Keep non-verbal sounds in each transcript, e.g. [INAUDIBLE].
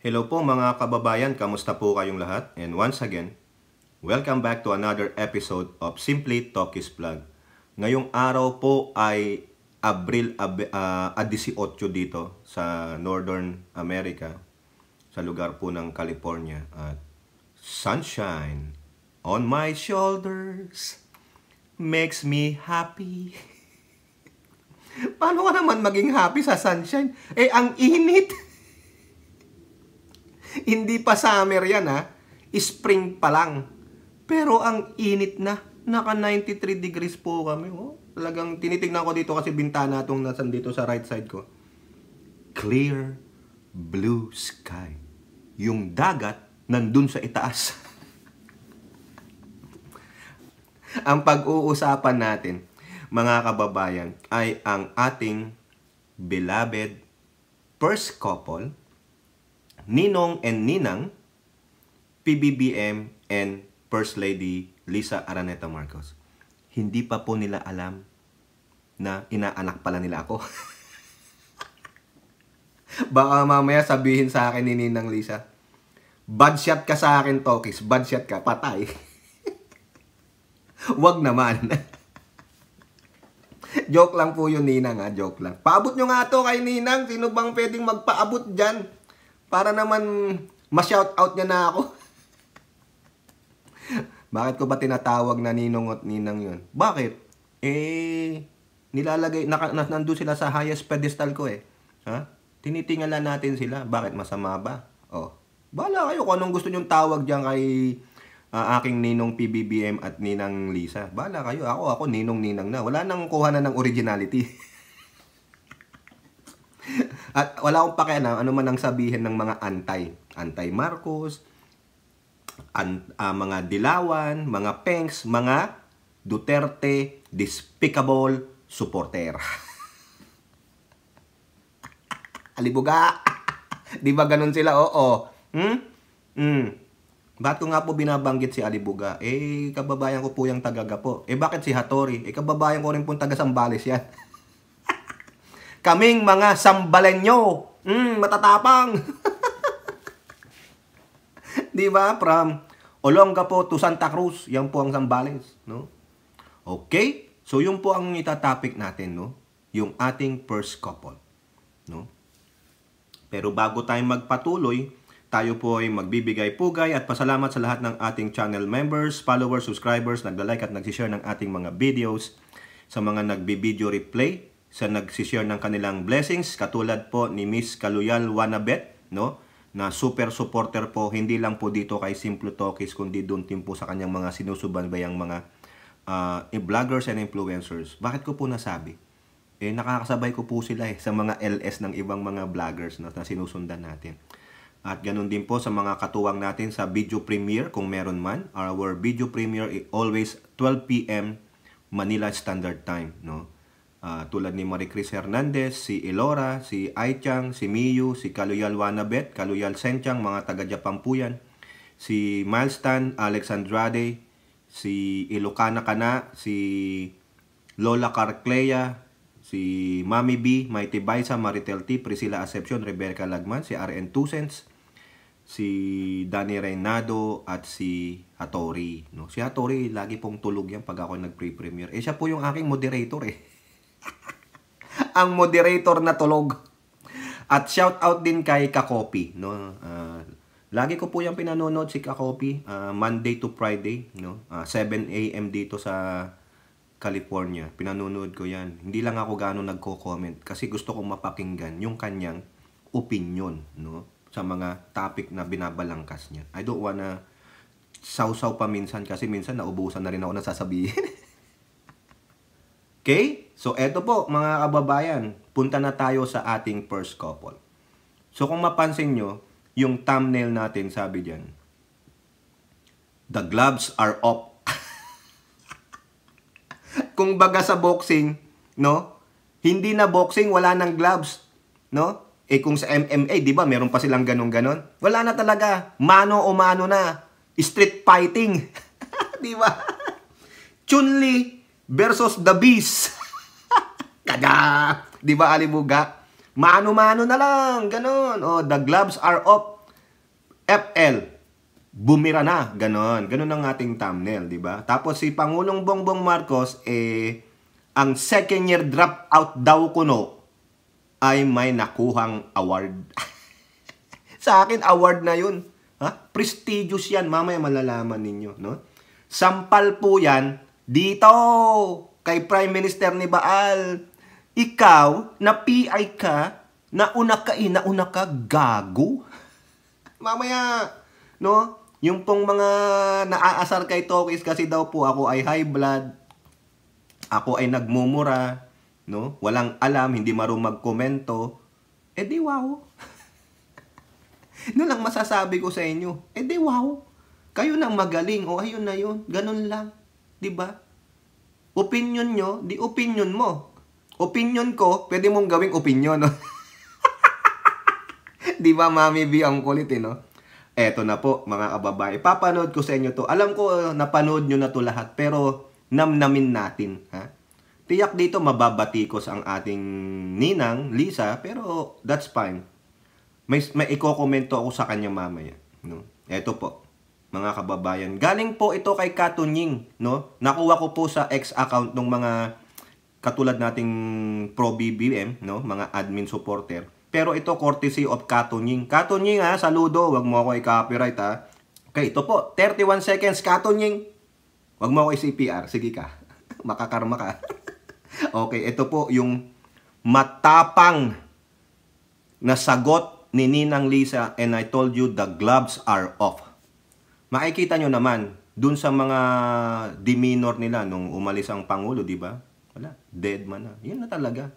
Hello po mga kababayan, kamusta po kayong lahat? And once again, welcome back to another episode of Simply Talkies Vlog. Ngayong araw po ay Abril uh, ah, 18 dito sa Northern America, sa lugar po ng California. At sunshine on my shoulders makes me happy. [LAUGHS] Paano ka naman maging happy sa sunshine? Eh, ang init! [LAUGHS] [LAUGHS] Hindi pa summer yan ha. Spring pa lang. Pero ang init na. Naka 93 degrees po kami. Oh, talagang tinitingnan ko dito kasi bintana itong nasan dito sa right side ko. Clear blue sky. Yung dagat nandun sa itaas. [LAUGHS] ang pag-uusapan natin, mga kababayan, ay ang ating beloved first couple Ninong and Ninang, PBBM, and First Lady Lisa Araneta Marcos. Hindi pa po nila alam na inaanak pala nila ako. [LAUGHS] Baka mamaya sabihin sa akin ni Ninang Lisa, bad shot ka sa akin, Tokis. Bad shot ka, patay. [LAUGHS] Wag naman. [LAUGHS] joke lang po yun, Ninang ha. Ah. Joke lang. Paabot nyo nga to kay Ninang. Sino bang pwedeng magpaabot dyan? Para naman ma-shout out niya na ako. Bakit ko ba tinatawag na ninong at ninang 'yon? Bakit? Eh, nilalagay, naka, nandun sila sa highest pedestal ko eh. Ha? Tinitingala natin sila. Bakit masama ba? Oh. Bala kayo kung anong gusto nyong tawag dyan kay uh, aking ninong PBBM at ninang Lisa. Bala kayo. Ako, ako ninong ninang na. Wala nang kuha na ng originality. [LAUGHS] At wala akong pakialam ano man ang sabihin ng mga antay. Antay-Marcos, an, uh, mga Dilawan, mga Pengs, mga Duterte despicable supporter. [LAUGHS] Alibuga! [LAUGHS] Di ba ganun sila? Oo. Hmm? Hmm. Ba't ko nga po binabanggit si Alibuga? Eh, kababayan ko po yung tagaga po. Eh, bakit si Hattori? Eh, kababayan ko rin po taga Sambales yan. [LAUGHS] Kaming mga sambalenyo. Mm, matatapang. [LAUGHS] Di ba? From Olongapo to Santa Cruz. Yan po ang sambales. No? Okay? So, yun po ang itatopic natin. No? Yung ating first couple. No? Pero bago tayo magpatuloy, tayo po ay magbibigay pugay at pasalamat sa lahat ng ating channel members, followers, subscribers, nagla-like at nagsishare ng ating mga videos sa mga nagbibideo replay sa nagsishare ng kanilang blessings katulad po ni Miss Kaluyal Wanabet no na super supporter po hindi lang po dito kay Simple Talkies kundi doon din po sa kanyang mga sinusubayang mga uh, vloggers and influencers. Bakit ko po nasabi? Eh nakakasabay ko po sila eh sa mga LS ng ibang mga vloggers no, na sinusundan natin. At ganun din po sa mga katuwang natin sa video premiere kung meron man. Our video premiere is always 12 p.m. Manila Standard Time, no? uh, tulad ni Marie Chris Hernandez, si Elora, si Aichang, si Miyu, si Kaluyal Wanabet, Kaluyal Senchang, mga taga Japan po yan, si Milestan, Alexandrade, si Ilocana Kana, si Lola Carclea, si Mami B, Mighty Baisa, Maritel T, Priscilla Acepcion, Rebecca Lagman, si RN Cents, si Danny Reynado at si Hattori. No? Si Hattori, lagi pong tulog yan pag ako nag-pre-premiere. Eh, siya po yung aking moderator eh. [LAUGHS] ang moderator na tulog. At shout out din kay Kakopi, no? Uh, lagi ko po yung pinanonood si Kakopi, uh, Monday to Friday, no? Uh, 7 AM dito sa California. Pinanonood ko 'yan. Hindi lang ako gaano nagko-comment kasi gusto kong mapakinggan yung kanyang opinion, no? Sa mga topic na binabalangkas niya. I don't wanna sausaw pa minsan kasi minsan naubusan na rin ako ng sasabihin. [LAUGHS] Okay? So, eto po mga kababayan, punta na tayo sa ating first couple. So, kung mapansin nyo, yung thumbnail natin, sabi dyan, The gloves are off. [LAUGHS] kung baga sa boxing, no? Hindi na boxing, wala nang gloves, no? Eh kung sa MMA, 'di ba, meron pa silang ganun ganon Wala na talaga. Mano o mano na. Street fighting. [LAUGHS] 'Di ba? Chun-Li versus The Beast. [LAUGHS] Kada! Di ba, Alibuga? Mano-mano na lang, ganun. Oh, the gloves are off. FL, bumira na, ganun. Ganon ang ating thumbnail, di ba? Tapos si Pangulong Bongbong Marcos, eh, ang second year drop out daw kuno ay may nakuhang award. [LAUGHS] Sa akin, award na yun. Ha? Prestigious yan. Mamaya malalaman ninyo. No? Sampal po yan dito, kay Prime Minister ni Baal, ikaw, na PI ka, nauna ka, eh, nauna ka, gago. [LAUGHS] Mamaya, no? Yung pong mga naaasar kay Tokis kasi daw po ako ay high blood, ako ay nagmumura, no? Walang alam, hindi marunong magkomento. Eh di wow. [LAUGHS] no lang masasabi ko sa inyo. Eh di wow. Kayo nang magaling o oh, ayun na yun. Ganun lang. 'Di ba? Opinion nyo, di opinion mo. Opinion ko, pwede mong gawing opinion, no? [LAUGHS] 'Di ba, Mami B, ang kulit, eh, no? Eto na po, mga kababae. Papanood ko sa inyo to. Alam ko, uh, napanood nyo na to lahat, pero namnamin natin, ha? Tiyak dito, mababatikos ang ating ninang, Lisa, pero that's fine. May, may ikokomento ako sa kanya mamaya. No? Eto po mga kababayan. Galing po ito kay Katunying, no? Nakuha ko po sa X account ng mga katulad nating pro BBM, no? Mga admin supporter. Pero ito courtesy of Katunying. Katunying ha, ah, saludo, wag mo ako i-copyright ha. Ah. Okay, ito po, 31 seconds Katunying. Wag mo ako i-CPR, sige ka. [LAUGHS] Makakarma ka. [LAUGHS] okay, ito po yung matapang na sagot ni Ninang Lisa and I told you the gloves are off makikita nyo naman, dun sa mga demeanor nila nung umalis ang Pangulo, di ba? Wala, dead man na. Yan na talaga.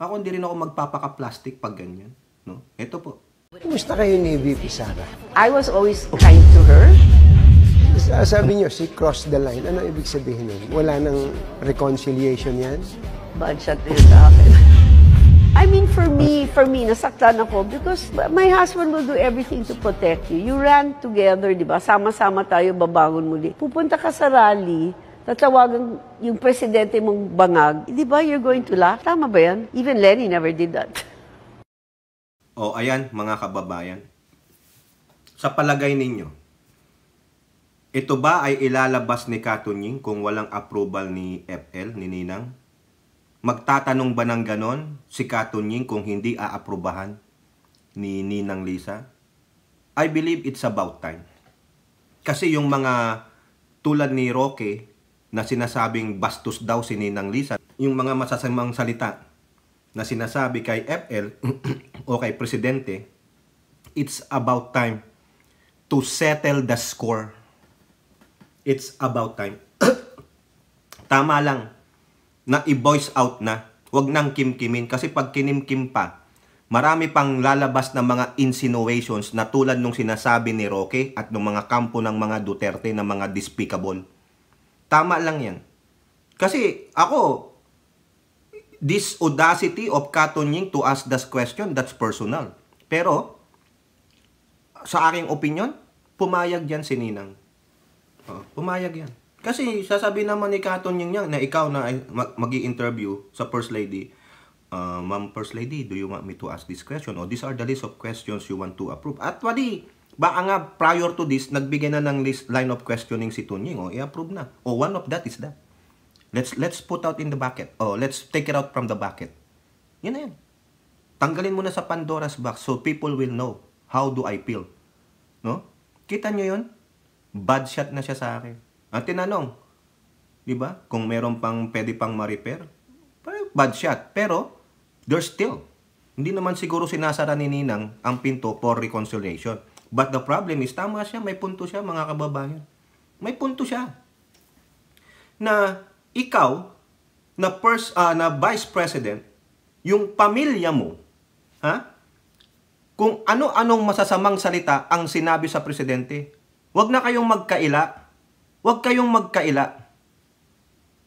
Ako hindi rin ako magpapaka-plastic pag ganyan. No? Ito po. Kumusta kayo ni VP Sara? I was always kind to her. Sabi niyo, si cross the line. Ano ibig sabihin nun? Wala nang reconciliation yan? Bad shot din sa akin. I mean, for me, for me, nasaktan ako because my husband will do everything to protect you. You ran together, di ba? Sama-sama tayo, babangon muli. Pupunta ka sa rally, tatawagan yung presidente mong bangag. Eh, di ba, you're going to laugh? Tama ba yan? Even Lenny never did that. O, oh, ayan, mga kababayan. Sa palagay ninyo, ito ba ay ilalabas ni Katunying kung walang approval ni FL, ni Ninang? Magtatanong ba ng ganon si Katunying kung hindi aaprubahan ni Ninang Lisa? I believe it's about time. Kasi yung mga tulad ni Roque na sinasabing bastos daw si Ninang Lisa, yung mga masasamang salita na sinasabi kay FL [CLEARS THROAT] o kay Presidente, it's about time to settle the score. It's about time. [CLEARS THROAT] Tama lang na i-voice out na. Huwag nang kimkimin kasi pag kinimkim pa, marami pang lalabas na mga insinuations na tulad nung sinasabi ni Roque at ng mga kampo ng mga Duterte na mga despicable. Tama lang yan. Kasi ako, this audacity of Katunying to ask this question, that's personal. Pero, sa aking opinion, pumayag yan si Ninang. Oh, pumayag yan. Kasi sasabi naman ni Katon Yang Yang na ikaw na mag interview sa First Lady. Uh, Ma'am First Lady, do you want me to ask this question? O oh, these are the list of questions you want to approve. At wadi, baka nga prior to this, nagbigay na ng list, line of questioning si Tunying. O oh, i-approve na. Oh, one of that is that. Let's, let's put out in the bucket. Oh, let's take it out from the bucket. Yun na yan. Tanggalin mo na sa Pandora's box so people will know how do I feel. No? Kita nyo yun? Bad shot na siya sa akin. At tinanong, di ba, kung meron pang pwede pang ma-repair, bad shot. Pero, there's still. Hindi naman siguro sinasara ni Ninang ang pinto for reconciliation. But the problem is, tama siya, may punto siya, mga kababayan. May punto siya. Na ikaw, na, pers- uh, na vice president, yung pamilya mo, ha? kung ano-anong masasamang salita ang sinabi sa presidente, wag na kayong magkaila Huwag kayong magkaila.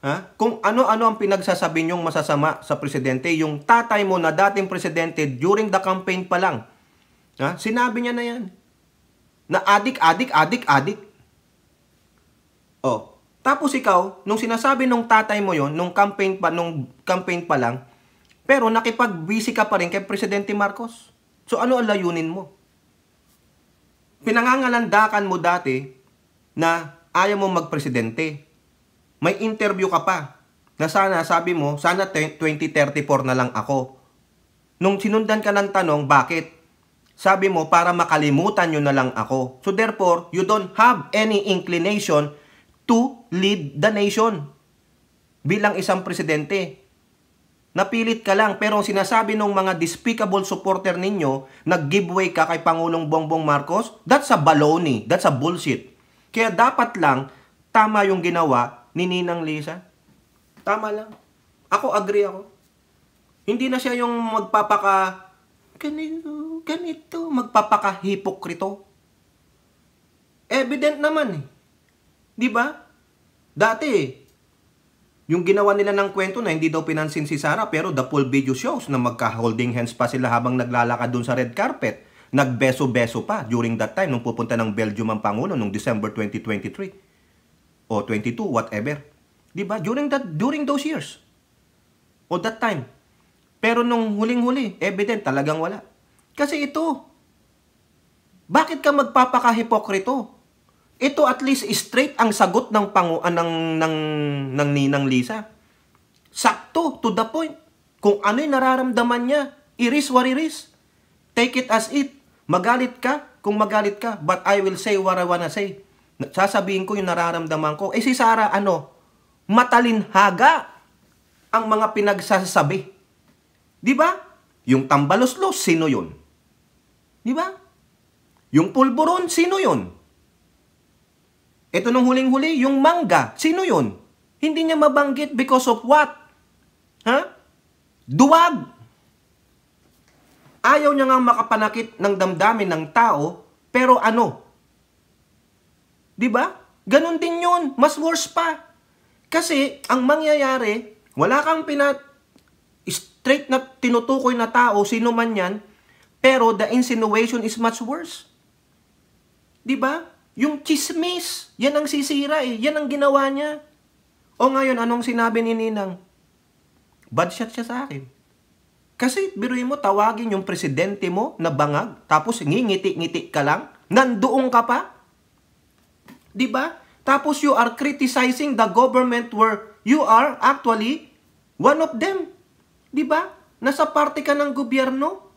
Ha? Kung ano-ano ang pinagsasabi niyong masasama sa presidente, yung tatay mo na dating presidente during the campaign pa lang, ha? sinabi niya na yan. Na adik, adik, adik, adik. Oh, tapos ikaw, nung sinasabi nung tatay mo yon nung campaign pa, nung campaign pa lang, pero nakipag-busy ka pa rin kay Presidente Marcos. So ano ang layunin mo? Pinangangalandakan mo dati na ayaw mo magpresidente. May interview ka pa na sana sabi mo, sana 2034 na lang ako. Nung sinundan ka ng tanong, bakit? Sabi mo, para makalimutan nyo na lang ako. So therefore, you don't have any inclination to lead the nation bilang isang presidente. Napilit ka lang pero sinasabi ng mga despicable supporter ninyo, nag-giveaway ka kay Pangulong Bongbong Marcos, that's a baloney, that's a bullshit. Kaya dapat lang, tama yung ginawa ni Ninang Lisa. Tama lang. Ako, agree ako. Hindi na siya yung magpapaka ganito, ganito, Magpapaka-hipokrito. Evident naman eh. Di ba? Dati Yung ginawa nila ng kwento na hindi daw pinansin si Sarah pero the full video shows na magka-holding hands pa sila habang naglalakad dun sa red carpet nagbeso-beso pa during that time nung pupunta ng Belgium ang Pangulo nung December 2023 o 22, whatever. Di ba? During, that, during those years. O that time. Pero nung huling-huli, evident talagang wala. Kasi ito, bakit ka magpapakahipokrito? Ito at least straight ang sagot ng pangu uh, ng, ng, ng Ninang Lisa. Sakto, to the point. Kung ano'y nararamdaman niya, iris what iris. Take it as it. Magalit ka? Kung magalit ka, but I will say what I wanna say. Sasabihin ko yung nararamdaman ko. Eh si Sarah, ano? Matalinhaga ang mga pinagsasabi. Di ba? Yung tambaloslos, sino yun? Di ba? Yung pulburon, sino yun? Ito nung huling-huli, yung manga, sino yun? Hindi niya mabanggit because of what? Ha? Duwag! Ayaw niya ngang makapanakit ng damdamin ng tao, pero ano? 'Di ba? Ganon din 'yun, mas worse pa. Kasi ang mangyayari, wala kang pinat straight na tinutukoy na tao, sino man 'yan, pero the insinuation is much worse. 'Di ba? Yung chismis, yan ang sisira eh. Yan ang ginawa niya. O ngayon, anong sinabi ni Ninang? Bad shot siya sa akin. Kasi biruin mo, tawagin yung presidente mo na bangag, tapos ngingiti-ngiti ka lang, nandoon ka pa. 'Di ba? Tapos you are criticizing the government where you are actually one of them. 'Di ba? Nasa parte ka ng gobyerno.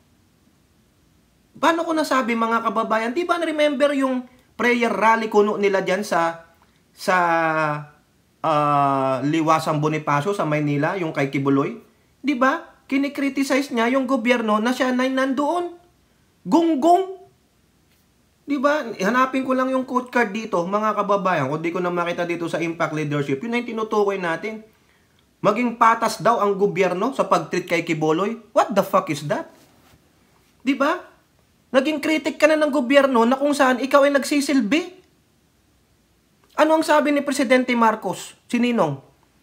Paano ko nasabi mga kababayan? Di ba remember yung prayer rally kuno nila diyan sa sa uh, Liwasang Bonifacio sa Maynila, yung kay Kibuloy? Di ba? kinikriticize niya yung gobyerno na siya na nandoon. Gunggong! Di ba? Hanapin ko lang yung quote card dito, mga kababayan. Kung di ko na makita dito sa impact leadership, yun ay tinutukoy natin. Maging patas daw ang gobyerno sa pagtreat kay Kiboloy. What the fuck is that? Di ba? Naging kritik ka na ng gobyerno na kung saan ikaw ay nagsisilbi. Ano ang sabi ni Presidente Marcos, sininong,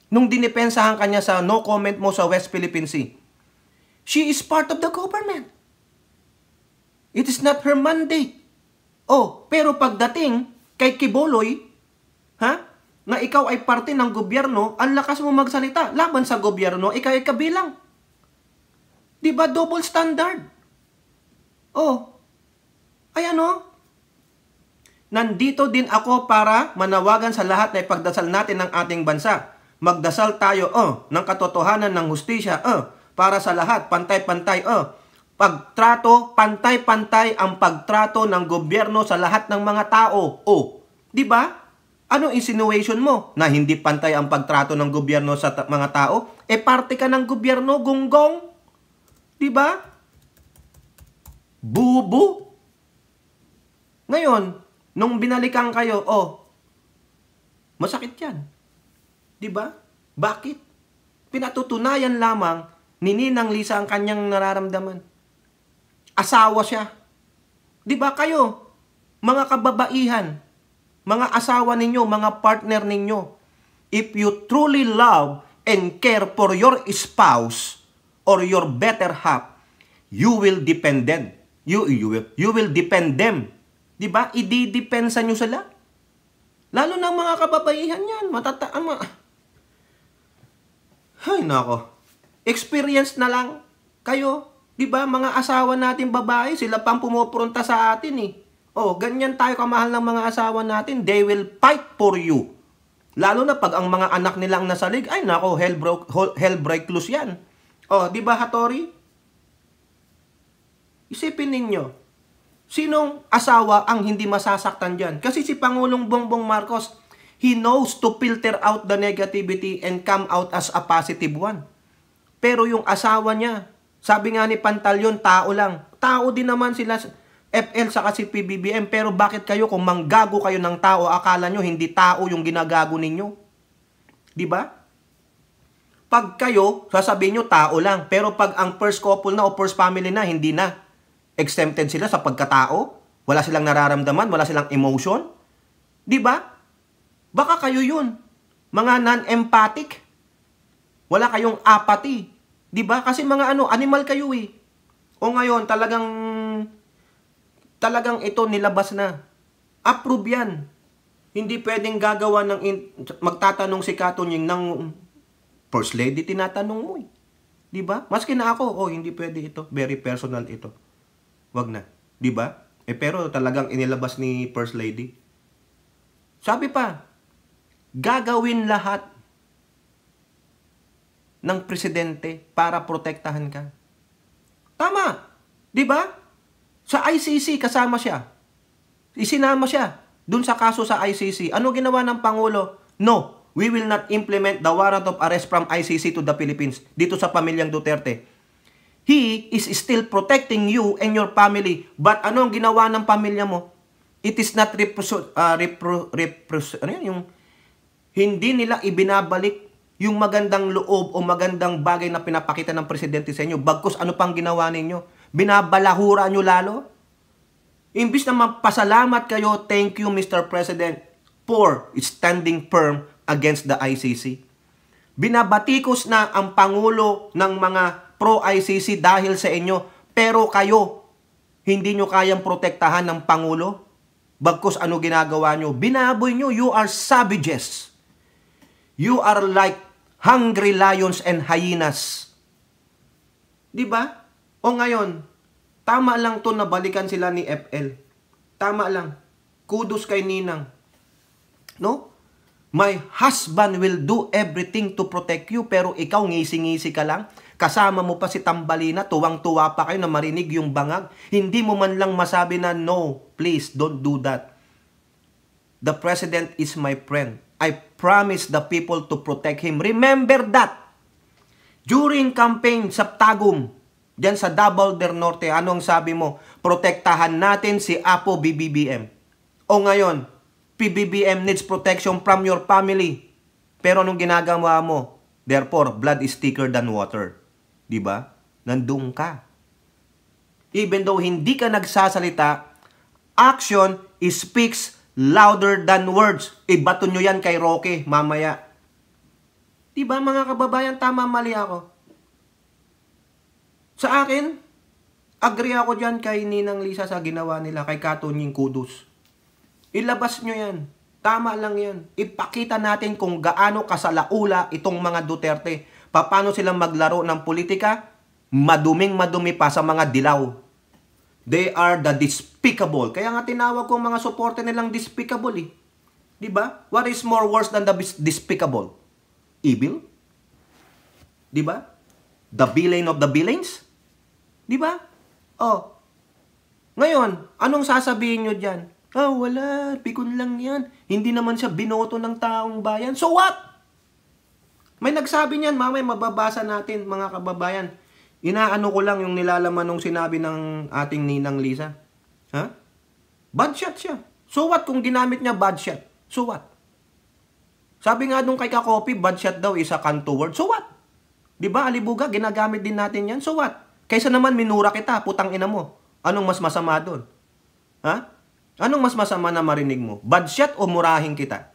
nung dinipensahan kanya sa no comment mo sa West Philippine Sea? She is part of the government. It is not her mandate. Oh, pero pagdating kay Kiboloy, ha? Na ikaw ay parte ng gobyerno, ang lakas mo magsalita laban sa gobyerno, ikaw ay kabilang. 'Di ba double standard? Oh. Ayan oh. Nandito din ako para manawagan sa lahat na ipagdasal natin ng ating bansa. Magdasal tayo oh ng katotohanan ng hustisya oh para sa lahat. Pantay-pantay. Oh, pagtrato, pantay-pantay ang pagtrato ng gobyerno sa lahat ng mga tao. Oh, di ba? Ano insinuation mo? Na hindi pantay ang pagtrato ng gobyerno sa ta- mga tao? E parte ka ng gobyerno, gunggong. 'Di ba? Bubu. Ngayon, nung binalikan kayo, oh, masakit 'yan. 'Di ba? Bakit? Pinatutunayan lamang ni Ninang Lisa ang kanyang nararamdaman. Asawa siya. Di ba kayo, mga kababaihan, mga asawa ninyo, mga partner ninyo, if you truly love and care for your spouse or your better half, you will depend them. You, you, will, you will depend them. Di ba? Ididepensa nyo sila. Lalo na mga kababaihan yan. Matata... Ama. Ay, nako. Experience na lang kayo. 'Di ba mga asawa natin babae, sila pang pumupronta sa atin eh. Oh, ganyan tayo kamahal ng mga asawa natin. They will fight for you. Lalo na pag ang mga anak nila ang nasa league, ay nako, hell, broke, hell break loose yan. Oh, di ba Hattori? Isipin ninyo, sinong asawa ang hindi masasaktan dyan? Kasi si Pangulong Bongbong Marcos, he knows to filter out the negativity and come out as a positive one. Pero yung asawa niya, sabi nga ni Pantalyon, tao lang. Tao din naman sila FL sa kasi PBBM. Pero bakit kayo kung manggago kayo ng tao, akala nyo hindi tao yung ginagago ninyo? Di ba? Pag kayo, sasabihin nyo tao lang. Pero pag ang first couple na o first family na, hindi na. Exempted sila sa pagkatao. Wala silang nararamdaman, wala silang emotion. Di ba? Baka kayo yun. Mga non-empathic. Wala kayong apathy. 'Di ba? Kasi mga ano, animal kayo eh. O ngayon, talagang talagang ito nilabas na. Approve 'yan. Hindi pwedeng gagawa ng magtatanong si Katunying ng first lady tinatanong mo eh. 'Di ba? Maski na ako, oh, hindi pwede ito. Very personal ito. Wag na, 'di ba? Eh pero talagang inilabas ni first lady. Sabi pa, gagawin lahat ng presidente para protektahan ka. Tama, 'di ba? Sa ICC kasama siya. Isinama siya dun sa kaso sa ICC. Ano ginawa ng pangulo? No, we will not implement the warrant of arrest from ICC to the Philippines dito sa pamilyang Duterte. He is still protecting you and your family. But ano ang ginawa ng pamilya mo? It is not ah, repro, uh, repro, repro, ano yun, yung hindi nila ibinabalik yung magandang loob o magandang bagay na pinapakita ng presidente sa inyo. Bagkus ano pang ginawa ninyo? Binabalahura nyo lalo? Imbis na mapasalamat kayo, thank you Mr. President for standing firm against the ICC. Binabatikos na ang Pangulo ng mga pro-ICC dahil sa inyo, pero kayo, hindi nyo kayang protektahan ng Pangulo? Bagkus ano ginagawa nyo? Binaboy nyo, you are savages. You are like hungry lions and hyenas. 'Di ba? O ngayon, tama lang 'to na balikan sila ni FL. Tama lang. Kudos kay Ninang. No? My husband will do everything to protect you pero ikaw ngisi-ngisi ka lang. Kasama mo pa si Tambalina, tuwang-tuwa pa kayo na marinig yung bangag. Hindi mo man lang masabi na no, please don't do that. The president is my friend. I promised the people to protect him. Remember that. During campaign sa Tagum, dyan sa Double del Norte, ano ang sabi mo? Protektahan natin si Apo BBBM. O ngayon, PBBM needs protection from your family. Pero anong ginagawa mo? Therefore, blood is thicker than water. ba? Diba? Nandun ka. Even though hindi ka nagsasalita, action speaks louder than words. Ibato nyo yan kay Rocky mamaya. Diba mga kababayan, tama mali ako? Sa akin, agree ako dyan kay Ninang Lisa sa ginawa nila, kay Katunying Kudos. Ilabas nyo yan. Tama lang yan. Ipakita natin kung gaano kasalaula itong mga Duterte. Paano silang maglaro ng politika? Maduming madumi pa sa mga dilaw. They are the despicable. Kaya nga tinawag kong mga suporte nilang despicable eh. Di ba? What is more worse than the despicable? Evil? Di ba? The villain of the villains? Di ba? Oh. Ngayon, anong sasabihin nyo dyan? Oh, wala. Pikon lang yan. Hindi naman siya binoto ng taong bayan. So what? May nagsabi niyan, mamay mababasa natin mga kababayan. Inaano ko lang yung nilalaman ng sinabi ng ating Ninang Lisa. Ha? Bad shot siya. So what kung ginamit niya bad shot? So what? Sabi nga nung kay Kakopi, bad shot daw isa kanto word. So what? 'Di ba alibuga ginagamit din natin 'yan. So what? Kaysa naman minura kita, putang ina mo. Anong mas masama doon? Ha? Anong mas masama na marinig mo? Bad shot o murahin kita?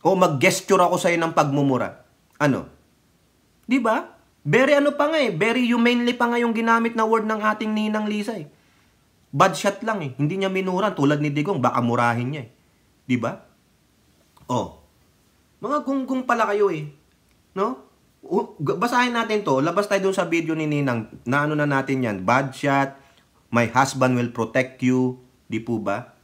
O mag-gesture ako sa'yo ng pagmumura? Ano? 'Di ba? Very ano pa nga eh, very humanely pa nga yung ginamit na word ng ating Ninang Lisa eh. Bad shot lang eh. Hindi niya minuran tulad ni Digong, baka murahin niya eh. 'Di ba? Oh. Mga gunggong pala kayo eh. No? Basahin natin to. Labas tayo dun sa video ni Ninang. Naano na natin yan. Bad shot. My husband will protect you. Di po ba?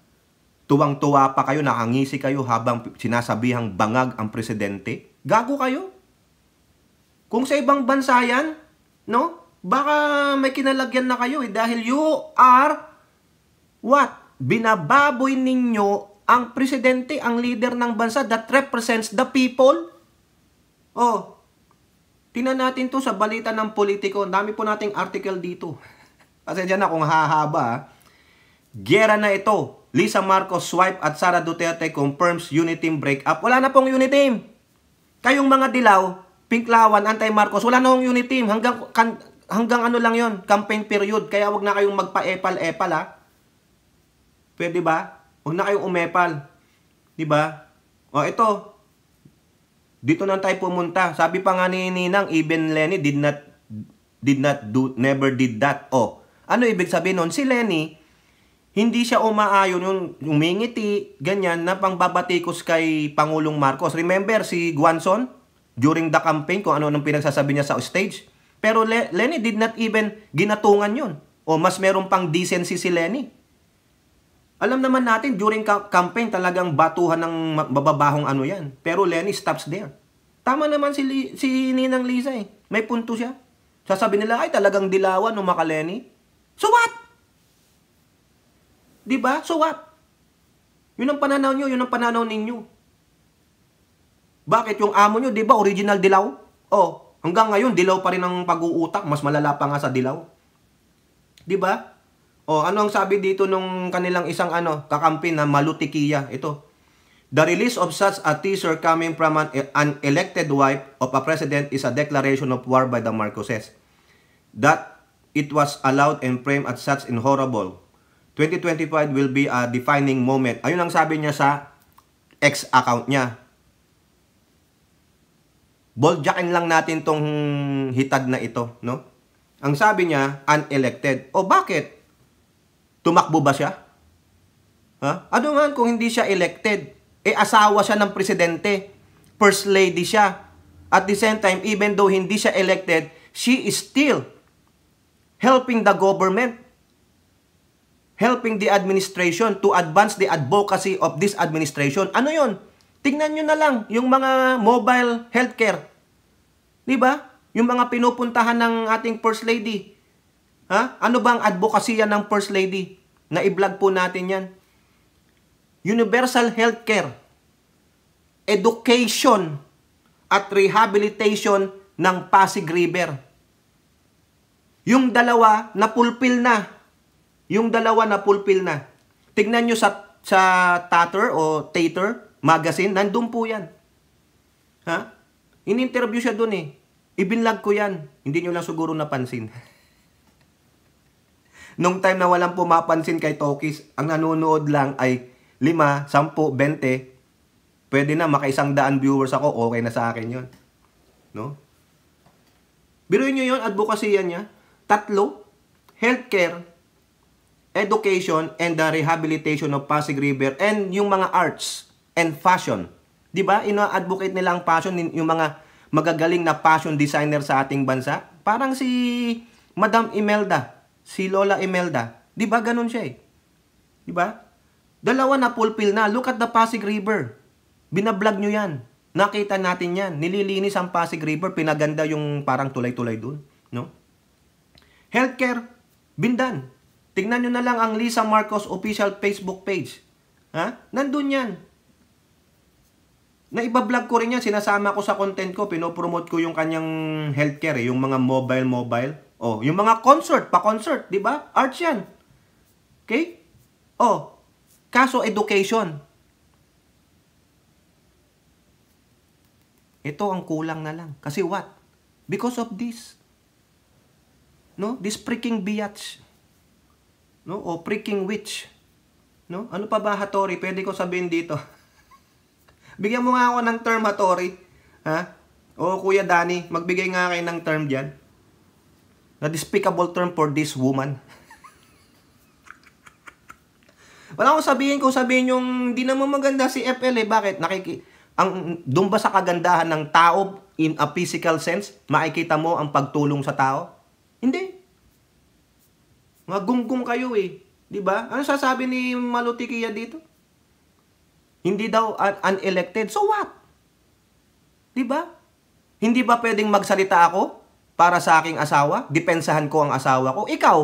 Tuwang-tuwa pa kayo. Nakangisi kayo habang sinasabihang bangag ang presidente. Gago kayo. Kung sa ibang bansa yan, no? Baka may kinalagyan na kayo eh dahil you are what? Binababoy ninyo ang presidente, ang leader ng bansa that represents the people. Oh, tingnan natin to sa balita ng politiko. Ang dami po nating article dito. Kasi [LAUGHS] diyan na kung hahaba. Gera na ito. Lisa Marcos swipe at Sara Duterte confirms unity team breakup. Wala na pong unity team. Kayong mga dilaw, Pink Lawan, anti-Marcos, wala na hong unit team. Hanggang, kan, hanggang ano lang yon campaign period. Kaya wag na kayong magpa-epal-epal, ha? Pwede ba? Wag na kayong umepal. Di ba? O, ito. Dito na tayo pumunta. Sabi pa nga ni Ninang, even Lenny did not, did not do, never did that. O, ano ibig sabihin nun? Si Lenny, hindi siya umaayon yung umingiti, ganyan, na pangbabatikos kay Pangulong Marcos. Remember si Guanson? during the campaign kung ano nang pinagsasabi niya sa stage. Pero Le- Lenny did not even ginatungan yun. O mas meron pang decency si Lenny. Alam naman natin, during ka- campaign talagang batuhan ng bababahong ano yan. Pero Lenny stops there. Tama naman si, Li- si Ninang Lisa eh. May punto siya. Sasabi nila, ay talagang dilawan o maka Lenny. So what? Diba? So what? Yun ang pananaw nyo, yun ang pananaw ninyo. Bakit? Yung amo nyo, di ba, original dilaw? Oh, hanggang ngayon, dilaw pa rin ang pag-uutak. Mas malala pa nga sa dilaw. Di ba? Oh, ano ang sabi dito nung kanilang isang ano, kakampi na malutikiya? Ito. The release of such a teaser coming from an, an elected wife of a president is a declaration of war by the Marcoses. That it was allowed and framed as such in horrible. 2025 will be a defining moment. Ayun ang sabi niya sa ex account niya. Boljakin lang natin tong hitad na ito, no? Ang sabi niya, unelected. O bakit? Tumakbo ba siya? Ha? Ano nga kung hindi siya elected? Eh asawa siya ng presidente. First lady siya. At the same time, even though hindi siya elected, she is still helping the government, helping the administration to advance the advocacy of this administration. Ano yon? Tingnan nyo na lang yung mga mobile healthcare. Di ba? Yung mga pinupuntahan ng ating First Lady. Ha? Ano bang ang advokasya ng First Lady? Na i-vlog po natin yan. Universal healthcare, education, at rehabilitation ng Pasig River. Yung dalawa na fulfill na. Yung dalawa na fulfill na. Tignan nyo sa, sa tatter o tater, magazine, nandun po yan. Ha? In-interview siya dun eh. Ibinlag ko yan. Hindi nyo lang siguro napansin. [LAUGHS] Nung time na walang pumapansin kay Tokis, ang nanonood lang ay 5, 10, 20. Pwede na, makaisang daan viewers ako, okay na sa akin yon No? Biruin nyo yun, advocacy niya. Tatlo, healthcare, education, and the rehabilitation of Pasig River, and yung mga arts and fashion. 'Di ba? Ino-advocate nila ang fashion yung mga magagaling na fashion designer sa ating bansa. Parang si Madam Imelda, si Lola Imelda. 'Di ba ganun siya eh? 'Di ba? Dalawa na fulfill na. Look at the Pasig River. Binablog nyo 'yan. Nakita natin 'yan. Nililinis ang Pasig River, pinaganda yung parang tulay-tulay doon, no? Healthcare, Bindan. Tingnan nyo na lang ang Lisa Marcos official Facebook page. Ha? Nandun yan na iba-vlog ko rin yan. Sinasama ko sa content ko. Pinopromote ko yung kanyang healthcare. Eh. yung mga mobile-mobile. Oh, yung mga concert, pa-concert, di ba? Arts yan. Okay? Oh, kaso education. Ito ang kulang na lang. Kasi what? Because of this. No? This freaking biatch. No? O freaking witch. No? Ano pa ba, Hattori? Pwede ko sabihin dito. [LAUGHS] Bigyan mo nga ako ng term, Hattori. Ha? O Kuya Danny, magbigay nga kayo ng term diyan. The despicable term for this woman. [LAUGHS] Wala akong sabihin kung sabihin yung hindi naman maganda si FL eh. Bakit? Nakiki ang doon ba sa kagandahan ng tao in a physical sense, makikita mo ang pagtulong sa tao? Hindi. Mga gunggong kayo eh. 'Di ba? Ano sasabi ni Malutikia dito? Hindi daw un- unelected. So what? 'Di ba? Hindi ba pwedeng magsalita ako para sa aking asawa? Depensahan ko ang asawa ko. Ikaw,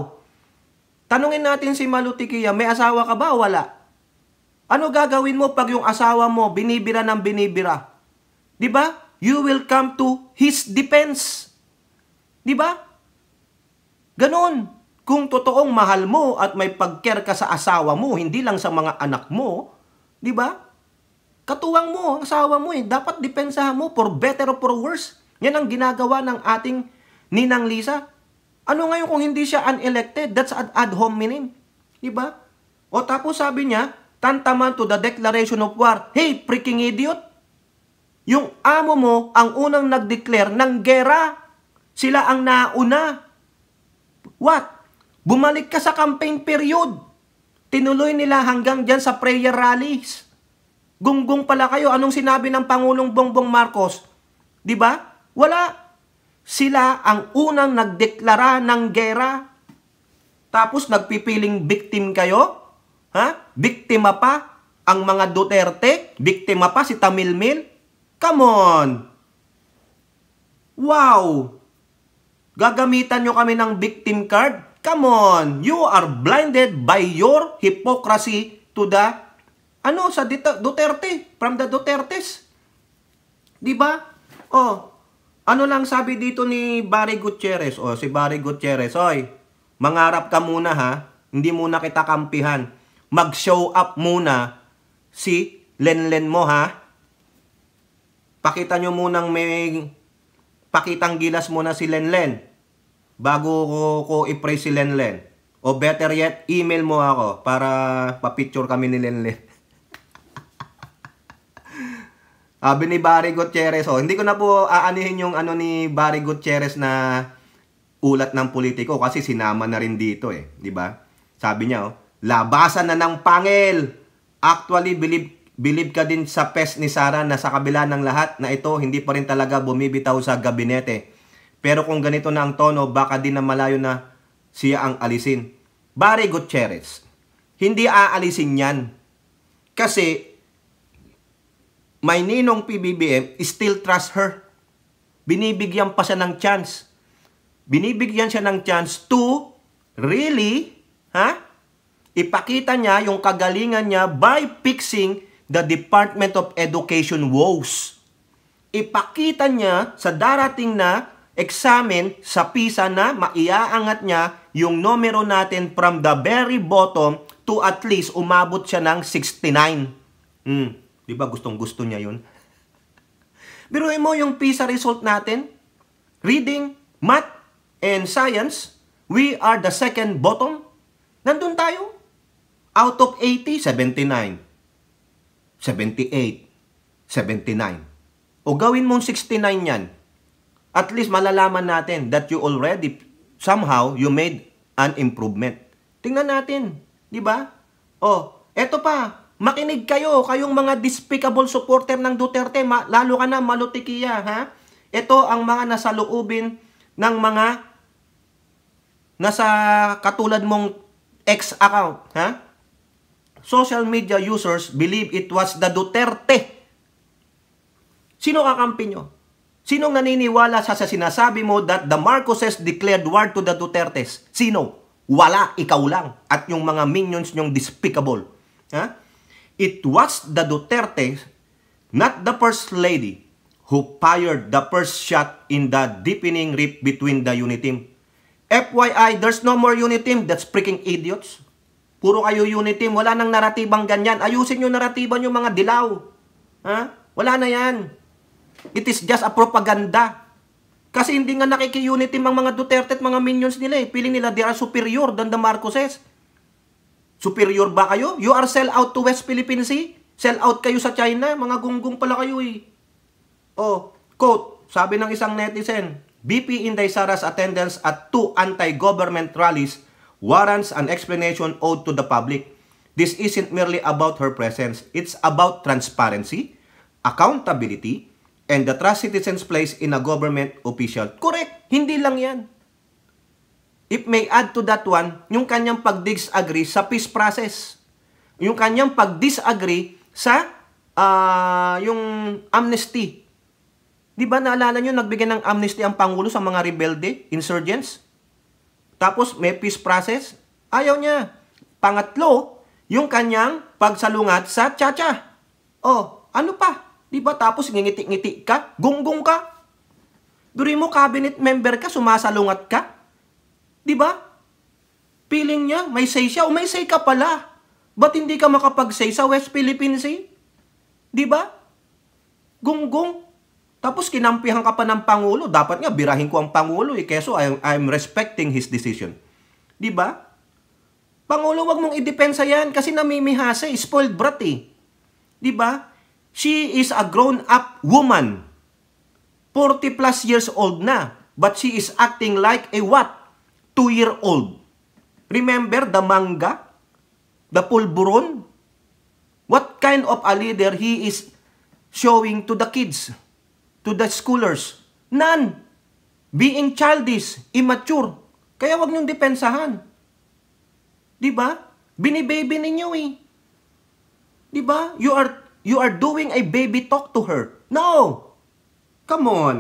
tanungin natin si Malutikia, may asawa ka ba o wala? Ano gagawin mo pag yung asawa mo binibira ng binibira? 'Di ba? You will come to his defense. 'Di ba? Ganon. Kung totoong mahal mo at may pagker ka sa asawa mo, hindi lang sa mga anak mo, 'di ba? Katuwang mo, ang asawa mo eh. Dapat depensahan mo for better or for worse. Yan ang ginagawa ng ating Ninang Lisa. Ano ngayon kung hindi siya unelected? That's ad, ad hominem. Diba? O tapos sabi niya, tantaman to the declaration of war. Hey, freaking idiot! Yung amo mo ang unang nag-declare ng gera. Sila ang nauna. What? Bumalik ka sa campaign period. Tinuloy nila hanggang dyan sa prayer rallies. Gunggong pala kayo. Anong sinabi ng Pangulong Bongbong Marcos? 'Di ba? Wala. Sila ang unang nagdeklara ng gera. Tapos nagpipiling victim kayo? Ha? Biktima pa ang mga Duterte? Biktima pa si Tamilmil? Come on! Wow! Gagamitan nyo kami ng victim card? Come on! You are blinded by your hypocrisy to the ano sa Duterte, from the Dutertes. 'Di ba? Oh, ano lang sabi dito ni Barry Gutierrez? Oh, si Barry Gutierrez, oy, mangarap ka muna ha. Hindi muna kita kampihan. Mag-show up muna si Lenlen mo ha. Pakita nyo munang may pakitang gilas muna si Lenlen bago ko, ko i-pray si Lenlen. O better yet, email mo ako para pa-picture kami ni Lenlen. Sabi ni Barry Gutierrez, oh, hindi ko na po aanihin yung ano ni Barry Gutierrez na ulat ng politiko kasi sinama na rin dito eh, di ba? Sabi niya, oh, labasan na ng pangil. Actually, believe Believe ka din sa pes ni Sara na sa kabila ng lahat na ito, hindi pa rin talaga bumibitaw sa gabinete. Pero kung ganito na ang tono, baka din na malayo na siya ang alisin. Barry Gutierrez, hindi aalisin yan. Kasi my ninong PBBM still trust her. Binibigyan pa siya ng chance. Binibigyan siya ng chance to really, ha? Ipakita niya yung kagalingan niya by fixing the Department of Education woes. Ipakita niya sa darating na examen sa PISA na maiaangat niya yung numero natin from the very bottom to at least umabot siya ng 69. Mm. Di ba gustong gusto niya yun? Biruin mo yung PISA result natin. Reading, math, and science, we are the second bottom. Nandun tayo. Out of 80, 79. 78. 79. O gawin mong 69 yan. At least malalaman natin that you already, somehow, you made an improvement. Tingnan natin. Di ba? O, eto pa. Makinig kayo, kayong mga despicable supporter ng Duterte, lalo ka na malutikiya, ha? Ito ang mga nasa loobin ng mga nasa katulad mong ex account, ha? Social media users believe it was the Duterte. Sino kakampi nyo? Sinong naniniwala sa, sa sinasabi mo that the Marcoses declared war to the Dutertes? Sino? Wala, ikaw lang. At yung mga minions nyong despicable. Ha? It was the Duterte, not the First Lady, who fired the first shot in the deepening rift between the team. FYI, there's no more team. That's freaking idiots. Puro kayo team. Wala nang naratibang ganyan. Ayusin yung naratiba nyo mga dilaw. Ha? Wala na yan. It is just a propaganda. Kasi hindi nga nakiki-unity ang mga Duterte at mga minions nila eh. Piling nila they are superior than the Marcoses. Superior ba kayo? You are sell out to West Philippine Sea? Sell out kayo sa China? Mga gunggong pala kayo eh. Oh, quote, sabi ng isang netizen, BP Inday Sara's attendance at two anti-government rallies warrants an explanation owed to the public. This isn't merely about her presence. It's about transparency, accountability, and the trust citizens place in a government official. Correct! Hindi lang yan. If may add to that one, yung kanyang pag-disagree sa peace process. Yung kanyang pag-disagree sa uh, yung amnesty. Di ba naalala nyo, nagbigay ng amnesty ang Pangulo sa mga rebelde, insurgents? Tapos may peace process? Ayaw niya. Pangatlo, yung kanyang pagsalungat sa cha-cha. Oh, ano pa? Di ba tapos ngingiti-ngiti ka? Gunggong ka? Duri mo cabinet member ka, sumasalungat ka? Di ba? Feeling niya, may say siya. O may say ka pala. Ba't hindi ka makapag-say sa West Philippine Sea? Di ba? Gunggong. Tapos kinampihan ka pa ng Pangulo. Dapat nga, birahin ko ang Pangulo eh. Keso, I'm, I'm respecting his decision. Di ba? Pangulo, wag mong idepensa yan kasi namimihasa eh. Spoiled brat eh. Di ba? She is a grown-up woman. 40 plus years old na. But she is acting like a what? 2 year old Remember the manga? The pulburon? What kind of a leader he is showing to the kids, to the schoolers? None. Being childish, immature. Kaya wag niyong depensahan. 'Di ba? Binibaby ninyo eh. 'Di ba? You are you are doing a baby talk to her. No. Come on.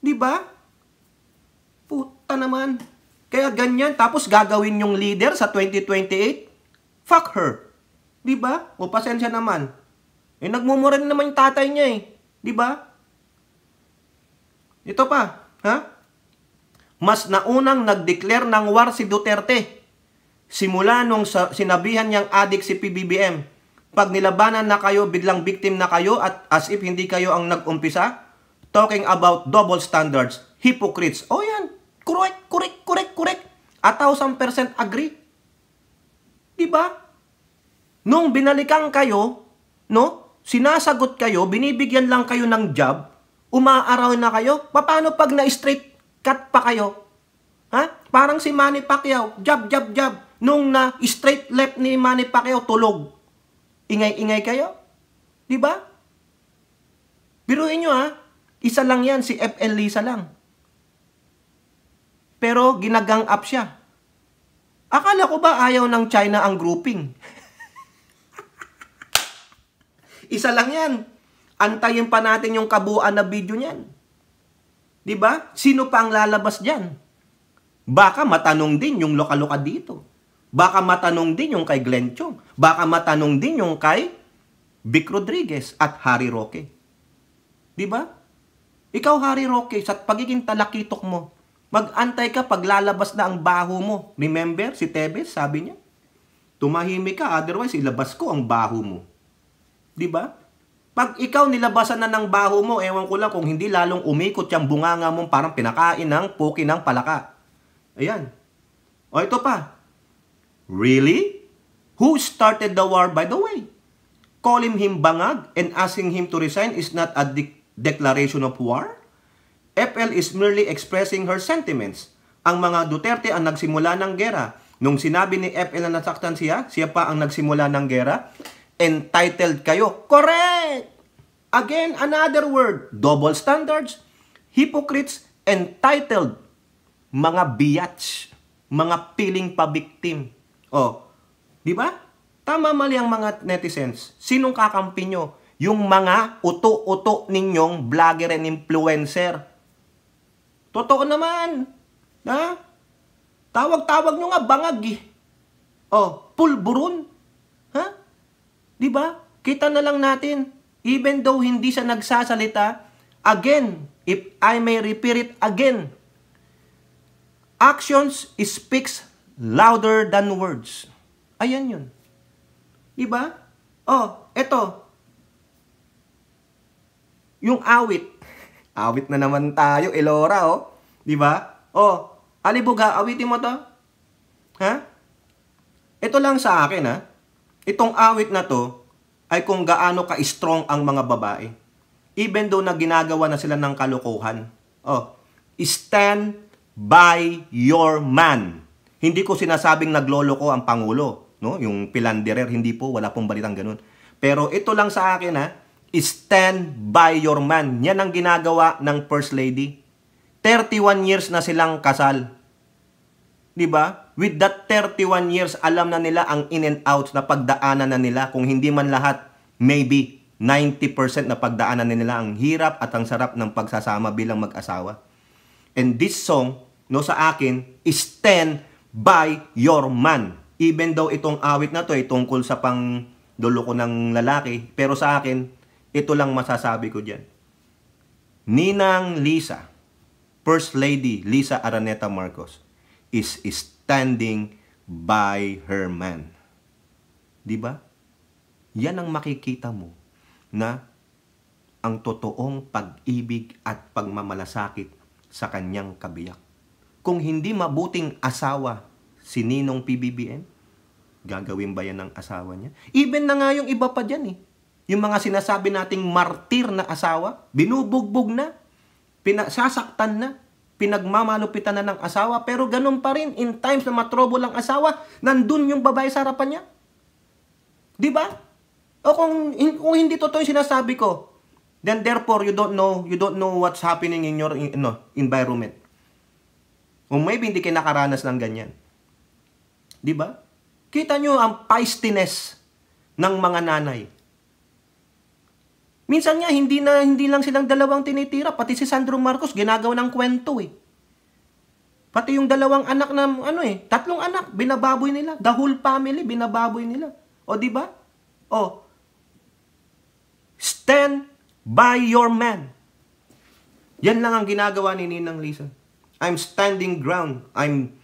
'Di ba? Puta naman. Kaya ganyan, tapos gagawin yung leader sa 2028? Fuck her. Di ba? O pasensya naman. Eh, nagmumura naman yung tatay niya eh. Di ba? Ito pa, ha? Mas naunang nag-declare ng war si Duterte. Simula nung sinabihan niyang adik si PBBM. Pag nilabanan na kayo, biglang victim na kayo at as if hindi kayo ang nag-umpisa. Talking about double standards, hypocrites. O yan, correct, correct, correct, correct. A thousand percent agree. Diba? Nung binalikan kayo, no? Sinasagot kayo, binibigyan lang kayo ng job, umaaraw na kayo, paano pag na-straight cut pa kayo? Ha? Parang si Manny Pacquiao, job, job, job. Nung na straight left ni Manny Pacquiao, tulog. Ingay-ingay kayo? Di ba? Biruin nyo ha, isa lang yan, si FL Lisa lang pero ginagang up siya. Akala ko ba ayaw ng China ang grouping? [LAUGHS] Isa lang yan. Antayin pa natin yung kabuuan na video niyan. 'Di ba? Sino pa ang lalabas diyan? Baka matanong din yung lokaloka dito. Baka matanong din yung kay Glenn Chong. Baka matanong din yung kay Vic Rodriguez at Harry Roque. 'Di ba? Ikaw Harry Roque sa pagiging talakitok mo, Mag-antay ka paglalabas na ang baho mo. Remember, si Tebes, sabi niya. Tumahimik ka, otherwise ilabas ko ang baho mo. Di ba? Pag ikaw nilabasan na ng baho mo, ewan ko lang kung hindi lalong umikot yung bunganga mo parang pinakain ng puki ng palaka. Ayan. O ito pa. Really? Who started the war by the way? Calling him bangag and asking him to resign is not a de- declaration of war? FL is merely expressing her sentiments. Ang mga Duterte ang nagsimula ng gera. Nung sinabi ni FL na nasaktan siya, siya pa ang nagsimula ng gera. Entitled kayo. Correct! Again, another word. Double standards, hypocrites, entitled. Mga biatch. Mga piling pabiktim. Oh, di ba? Tama mali ang mga netizens. Sinong kakampi nyo? Yung mga uto-uto ninyong vlogger and influencer Totoo naman. Ha? Tawag-tawag nyo nga bangag eh. Oh, pulburon. Ha? Di ba? Kita na lang natin. Even though hindi siya nagsasalita, again, if I may repeat it again, actions speaks louder than words. Ayan yun. Di ba? Oh, eto. Yung awit, Awit na naman tayo, Elora, eh, oh. Di ba? Oh, alibuga, awitin mo to. Ha? Ito lang sa akin, ha? Itong awit na to ay kung gaano ka-strong ang mga babae. Even though na ginagawa na sila ng kalokohan. Oh, stand by your man. Hindi ko sinasabing naglolo ko ang Pangulo. No? Yung pilanderer, hindi po, wala pong balitang ganun. Pero ito lang sa akin, ha? Stand by your man. Yan ang ginagawa ng First Lady. 31 years na silang kasal. 'Di ba? With that 31 years, alam na nila ang in and out na pagdaanan na nila. Kung hindi man lahat, maybe 90% na pagdaanan na nila ang hirap at ang sarap ng pagsasama bilang mag-asawa. And this song, no sa akin, is Stand by your man. Even though itong awit na to ay tungkol sa pang dolo ko ng lalaki, pero sa akin, ito lang masasabi ko diyan Ninang Lisa, First Lady Lisa Araneta Marcos, is standing by her man. Di ba? Yan ang makikita mo na ang totoong pag-ibig at pagmamalasakit sa kanyang kabiyak. Kung hindi mabuting asawa si Ninong PBBM, gagawin ba yan ng asawa niya? Even na nga yung iba pa dyan eh. Yung mga sinasabi nating martir na asawa, binubugbog na, pinasasaktan na, pinagmamalupitan na ng asawa, pero ganun pa rin, in times na matrobo lang asawa, nandun yung babae sa harapan niya. Di ba? O kung, kung hindi totoo yung sinasabi ko, then therefore you don't know, you don't know what's happening in your in, no, environment. O maybe hindi kayo nakaranas ng ganyan. Di ba? Kita nyo ang feistiness ng mga nanay. Minsan nga, hindi, na, hindi lang silang dalawang tinitira. Pati si Sandro Marcos, ginagawa ng kwento eh. Pati yung dalawang anak na, ano eh, tatlong anak, binababoy nila. The whole family, binababoy nila. O, di ba? O, stand by your man. Yan lang ang ginagawa ni Ninang Lisa. I'm standing ground. I'm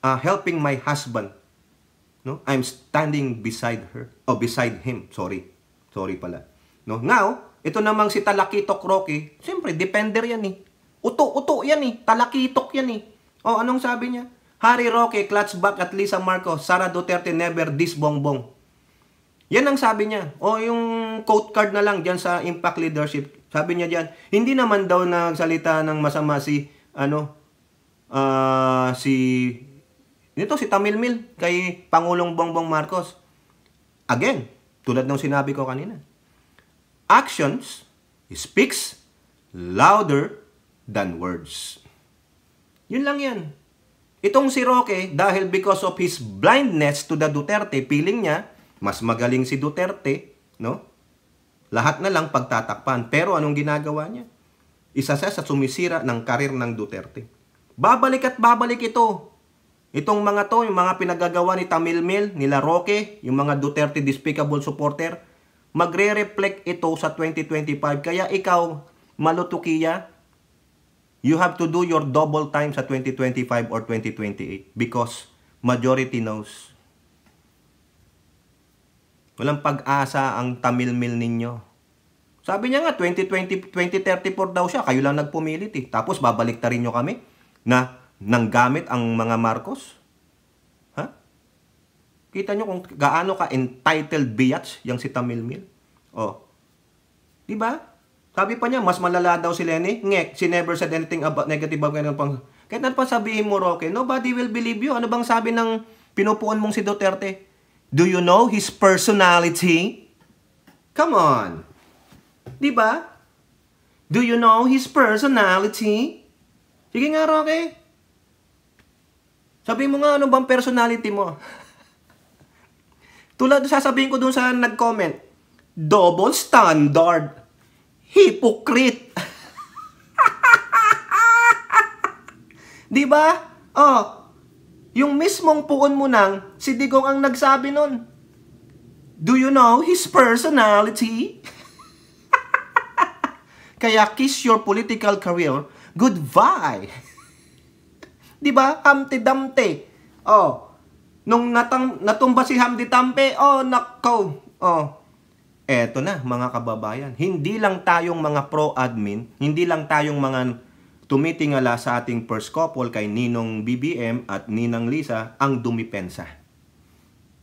uh, helping my husband. No? I'm standing beside her. O, oh, beside him, sorry. Sorry pala. No? Now, ito namang si Talakitok Rocky, siyempre, depender yan eh. Uto-uto yan eh. Talakitok yan eh. O, anong sabi niya? Harry Rocky, clutch back at Lisa Marco, Sara Duterte never this bongbong. Yan ang sabi niya. O yung quote card na lang diyan sa Impact Leadership. Sabi niya diyan, hindi naman daw nagsalita ng masama si ano uh, si nito si Tamilmil kay Pangulong Bongbong Marcos. Again, tulad ng sinabi ko kanina. Actions speaks louder than words. Yun lang yan. Itong si Roque, dahil because of his blindness to the Duterte, feeling niya, mas magaling si Duterte, no? Lahat na lang pagtatakpan. Pero anong ginagawa niya? Isa siya sa sumisira ng karir ng Duterte. Babalik at babalik ito Itong mga to, yung mga pinagagawa ni Tamilmil, nila Roque, yung mga Duterte despicable supporter, magre-reflect ito sa 2025. Kaya ikaw, Malutukiya, you have to do your double time sa 2025 or 2028 because majority knows. Walang pag-asa ang Tamilmil ninyo. Sabi niya nga, 2020, 2034 daw siya. Kayo lang nagpumilit eh. Tapos babalik ta rin nyo kami na nang gamit ang mga Marcos? Ha? Kita nyo kung gaano ka entitled biatch yung si Tamilmil? Oh. 'Di ba? Sabi pa niya, mas malala daw si Lenny. Ngek, she never said anything about negative about ganun pang... Kahit ano pa sabihin mo, Roque, nobody will believe you. Ano bang sabi ng pinupuan mong si Duterte? Do you know his personality? Come on. 'Di ba? Do you know his personality? Sige nga, Roque. Sabi mo nga, ano bang personality mo? Tulad sasabihin ko dun sa nag-comment, double standard, hypocrite. [LAUGHS] Di ba? Oh, yung mismong puon mo nang, si Digong ang nagsabi nun. Do you know his personality? [LAUGHS] Kaya kiss your political career goodbye. 'Di ba? Hamti Damte. Oh. Nung natang, natumba si Hamdi Tampe, oh nako. Oh. Eto na mga kababayan, hindi lang tayong mga pro-admin, hindi lang tayong mga tumitingala sa ating first couple kay Ninong BBM at Ninang Lisa ang dumipensa.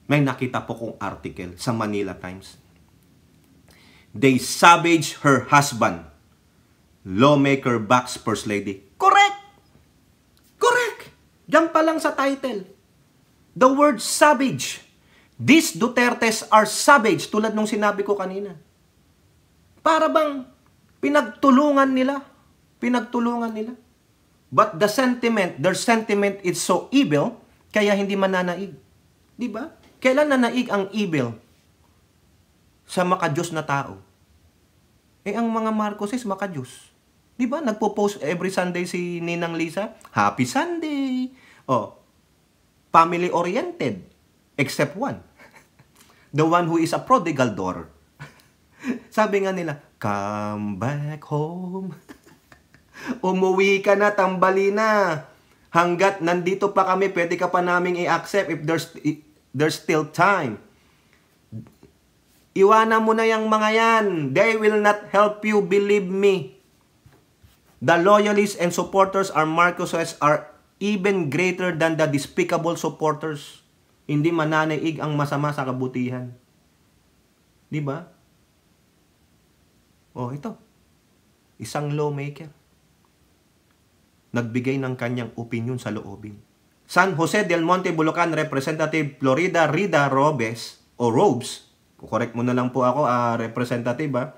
May nakita po kong article sa Manila Times. They savage her husband. Lawmaker backs First Lady. Correct! Diyan pa lang sa title. The word savage. These Dutertes are savage tulad nung sinabi ko kanina. Para bang pinagtulungan nila. Pinagtulungan nila. But the sentiment, their sentiment is so evil, kaya hindi mananaig. Di ba? Kailan nanaig ang evil sa makajos na tao? Eh ang mga Marcoses makajos. Di ba? Nagpo-post every Sunday si Ninang Lisa. Happy Sunday! Oh, family-oriented. Except one. [LAUGHS] The one who is a prodigal daughter. [LAUGHS] Sabi nga nila, come back home. [LAUGHS] Umuwi ka na, tambali na. Hanggat nandito pa kami, pwede ka pa naming i-accept if there's, if there's still time. Iwanan mo na yung mga yan. They will not help you, believe me. The loyalists and supporters are Marcoses are even greater than the despicable supporters. Hindi mananaig ang masama sa kabutihan. Di ba? Oh, ito. Isang lawmaker. Nagbigay ng kanyang opinion sa loobin. San Jose del Monte, Bulacan, Representative Florida Rida Robes, o Robes, correct mo na lang po ako, uh, representative ha, ah.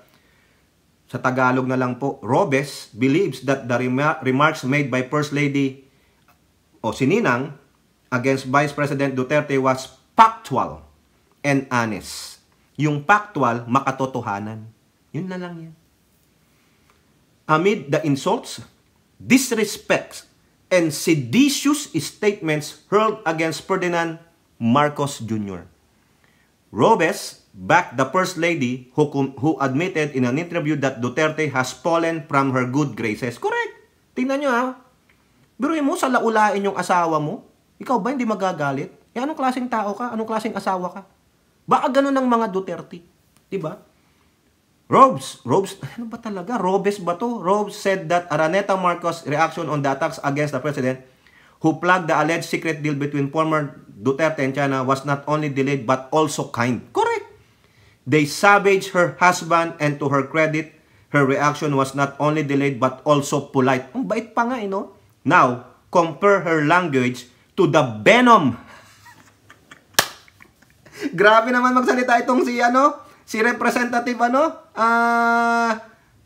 Sa Tagalog na lang po, Robes believes that the remarks made by First Lady o sininang against Vice President Duterte was factual and honest. Yung factual, makatotohanan. Yun na lang yan. Amid the insults, disrespects, and seditious statements hurled against Ferdinand Marcos Jr. Robes back the First Lady who, who admitted in an interview that Duterte has fallen from her good graces. Correct. Tingnan nyo ha. Biruin mo, sa laulain yung asawa mo. Ikaw ba hindi magagalit? Eh, anong klaseng tao ka? Anong klaseng asawa ka? Baka ganun ang mga Duterte. Diba? Robes, Robes, [LAUGHS] ano ba talaga? Robes ba to? Robes said that Araneta Marcos' reaction on the attacks against the president who plugged the alleged secret deal between former Duterte and China was not only delayed but also kind. They savaged her husband and to her credit, her reaction was not only delayed but also polite. Ang bait pa nga, eh, no? Now, compare her language to the venom. [LAUGHS] Grabe naman magsalita itong si ano, si representative ano, uh,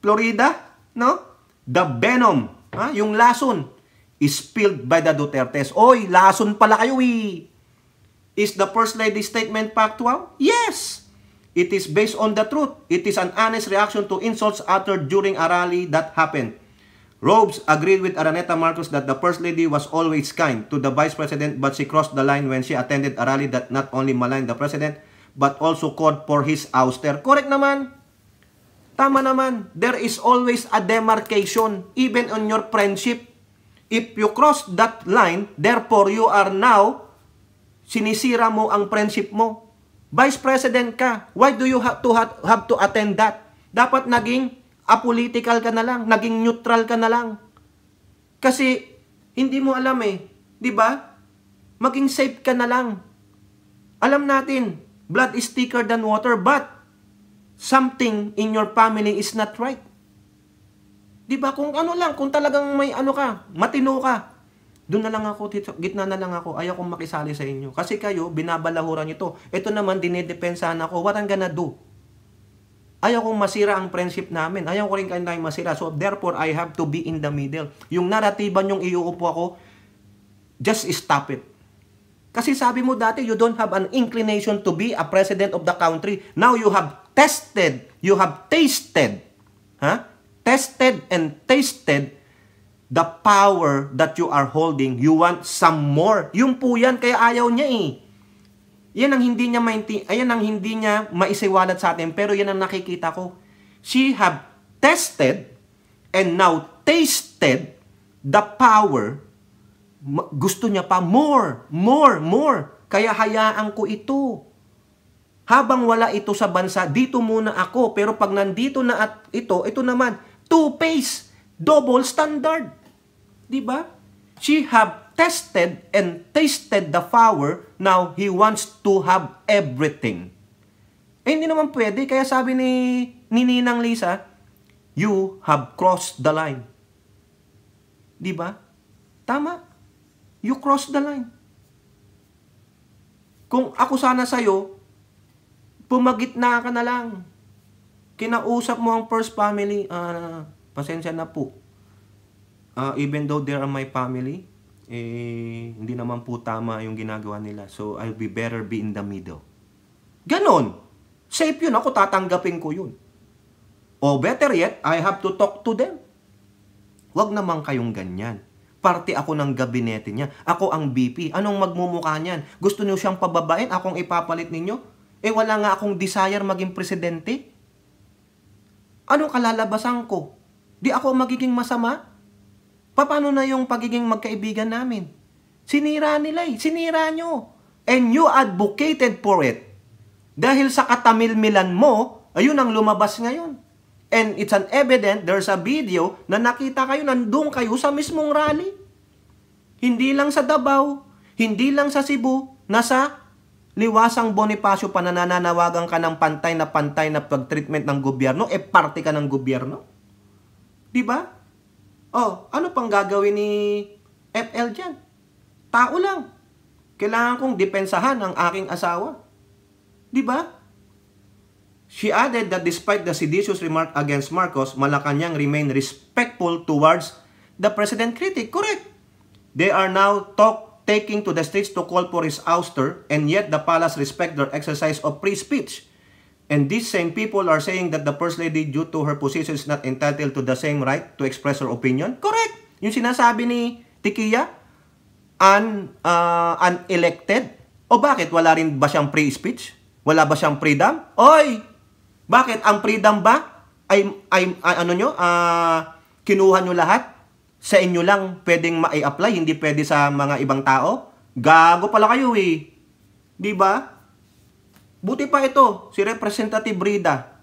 Florida, no? The venom, ha? yung lason is spilled by the Dutertes. Oy, lason pala kayo eh. Is the First Lady statement factual? Yes! It is based on the truth. It is an honest reaction to insults uttered during a rally that happened. Robes agreed with Araneta Marcos that the First Lady was always kind to the Vice President but she crossed the line when she attended a rally that not only maligned the President but also called for his ouster. Correct naman. Tama naman. There is always a demarcation even on your friendship. If you cross that line, therefore you are now sinisira mo ang friendship mo. Vice President ka. Why do you have to, have to attend that? Dapat naging apolitical ka na lang. Naging neutral ka na lang. Kasi, hindi mo alam eh. di ba? Maging safe ka na lang. Alam natin, blood is thicker than water, but something in your family is not right. 'Di ba? Kung ano lang, kung talagang may ano ka, matino ka, doon na lang ako, tito, gitna na lang ako. Ayaw kong makisali sa inyo. Kasi kayo, binabalahuran nyo to. Ito naman, dinidepensahan ako. What I'm gonna do? Ayaw kong masira ang friendship namin. Ayaw ko rin kayo tayong masira. So, therefore, I have to be in the middle. Yung naratiban yung iuupo ako, just stop it. Kasi sabi mo dati, you don't have an inclination to be a president of the country. Now you have tested, you have tasted, ha? Huh? tested and tasted the power that you are holding. You want some more. Yung po yan, kaya ayaw niya eh. Yan ang hindi niya mainti ayan ang hindi niya maisiwalat sa atin pero yan ang nakikita ko. She have tested and now tasted the power. Gusto niya pa more, more, more. Kaya hayaan ko ito. Habang wala ito sa bansa, dito muna ako. Pero pag nandito na at ito, ito naman, two-face, double standard. Di ba? She have tested and tasted the power. Now, he wants to have everything. Eh, hindi naman pwede. Kaya sabi ni, ni Ninang Lisa, you have crossed the line. Di ba? Tama. You crossed the line. Kung ako sana sa'yo, pumagitna ka na lang. Kinausap mo ang first family, ah, pasensya na po uh, even though they are my family, eh, hindi naman po tama yung ginagawa nila. So, I'll be better be in the middle. Ganon. Safe yun. Ako tatanggapin ko yun. O better yet, I have to talk to them. Huwag naman kayong ganyan. Parte ako ng gabinete niya. Ako ang BP. Anong magmumukha niyan? Gusto niyo siyang pababain? Akong ipapalit ninyo? Eh wala nga akong desire maging presidente. Anong kalalabasan ko? Di ako magiging masama? Paano na yung pagiging magkaibigan namin? Sinira nila eh. Sinira nyo. And you advocated for it. Dahil sa katamilmilan mo, ayun ang lumabas ngayon. And it's an evident, there's a video na nakita kayo, nandun kayo sa mismong rally. Hindi lang sa Davao, hindi lang sa Cebu, nasa liwasang Bonifacio pa nananawagan ka ng pantay na pantay na pag-treatment ng gobyerno, e eh, parte ka ng gobyerno. 'Di ba? Oh, ano pang gagawin ni FL dyan? Tao lang. Kailangan kong depensahan ang aking asawa. Di ba? She added that despite the seditious remark against Marcos, Malacanang remained respectful towards the president critic. Correct. They are now talk taking to the streets to call for his ouster and yet the palace respect their exercise of free speech. And these same people are saying that the First Lady due to her position is not entitled to the same right to express her opinion. Correct! Yung sinasabi ni Tikiya, un, uh, unelected. O bakit? Wala rin ba siyang free speech? Wala ba siyang freedom? Oy! Bakit? Ang freedom ba? Ay, ay, ay ano nyo? Uh, kinuha nyo lahat? Sa inyo lang pwedeng ma-apply, hindi pwede sa mga ibang tao? Gago pala kayo eh. Di ba? Buti pa ito, si Representative Rida.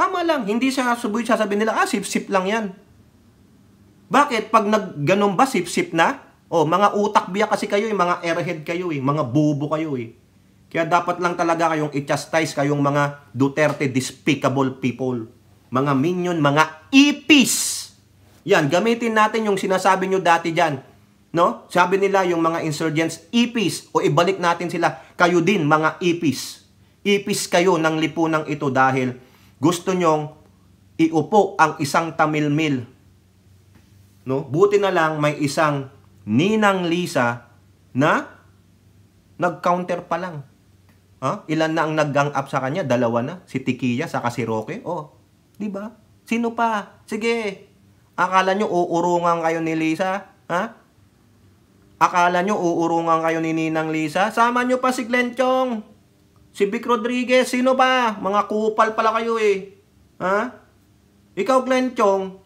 Tama lang, hindi siya subuhin sasabihin nila, ah, sip-sip lang yan. Bakit? Pag nagganon ba, sip-sip na? O, oh, mga utak biya kasi kayo, eh, mga airhead kayo, eh, mga bubo kayo. Eh. Kaya dapat lang talaga kayong i-chastise kayong mga Duterte despicable people. Mga minion, mga ipis. Yan, gamitin natin yung sinasabi nyo dati dyan. No? Sabi nila yung mga insurgents, ipis. O ibalik natin sila, kayo din mga ipis. Ipis kayo ng lipunang ito dahil gusto nyong iupo ang isang tamilmil. No? Buti na lang may isang ninang Lisa na nag-counter pa lang. Ha? Ilan na ang nag-gang up sa kanya? Dalawa na. Si Tikiya, sa si Roque. Oh, di ba? Sino pa? Sige. Akala nyo uurungan kayo ni Lisa? Ha? Akala nyo uurungan kayo ni Ninang Lisa? Sama nyo pa si Glenchong. Si Vic Rodriguez, sino pa? Mga kupal pala kayo eh. Ha? Ikaw, Glenn Chong,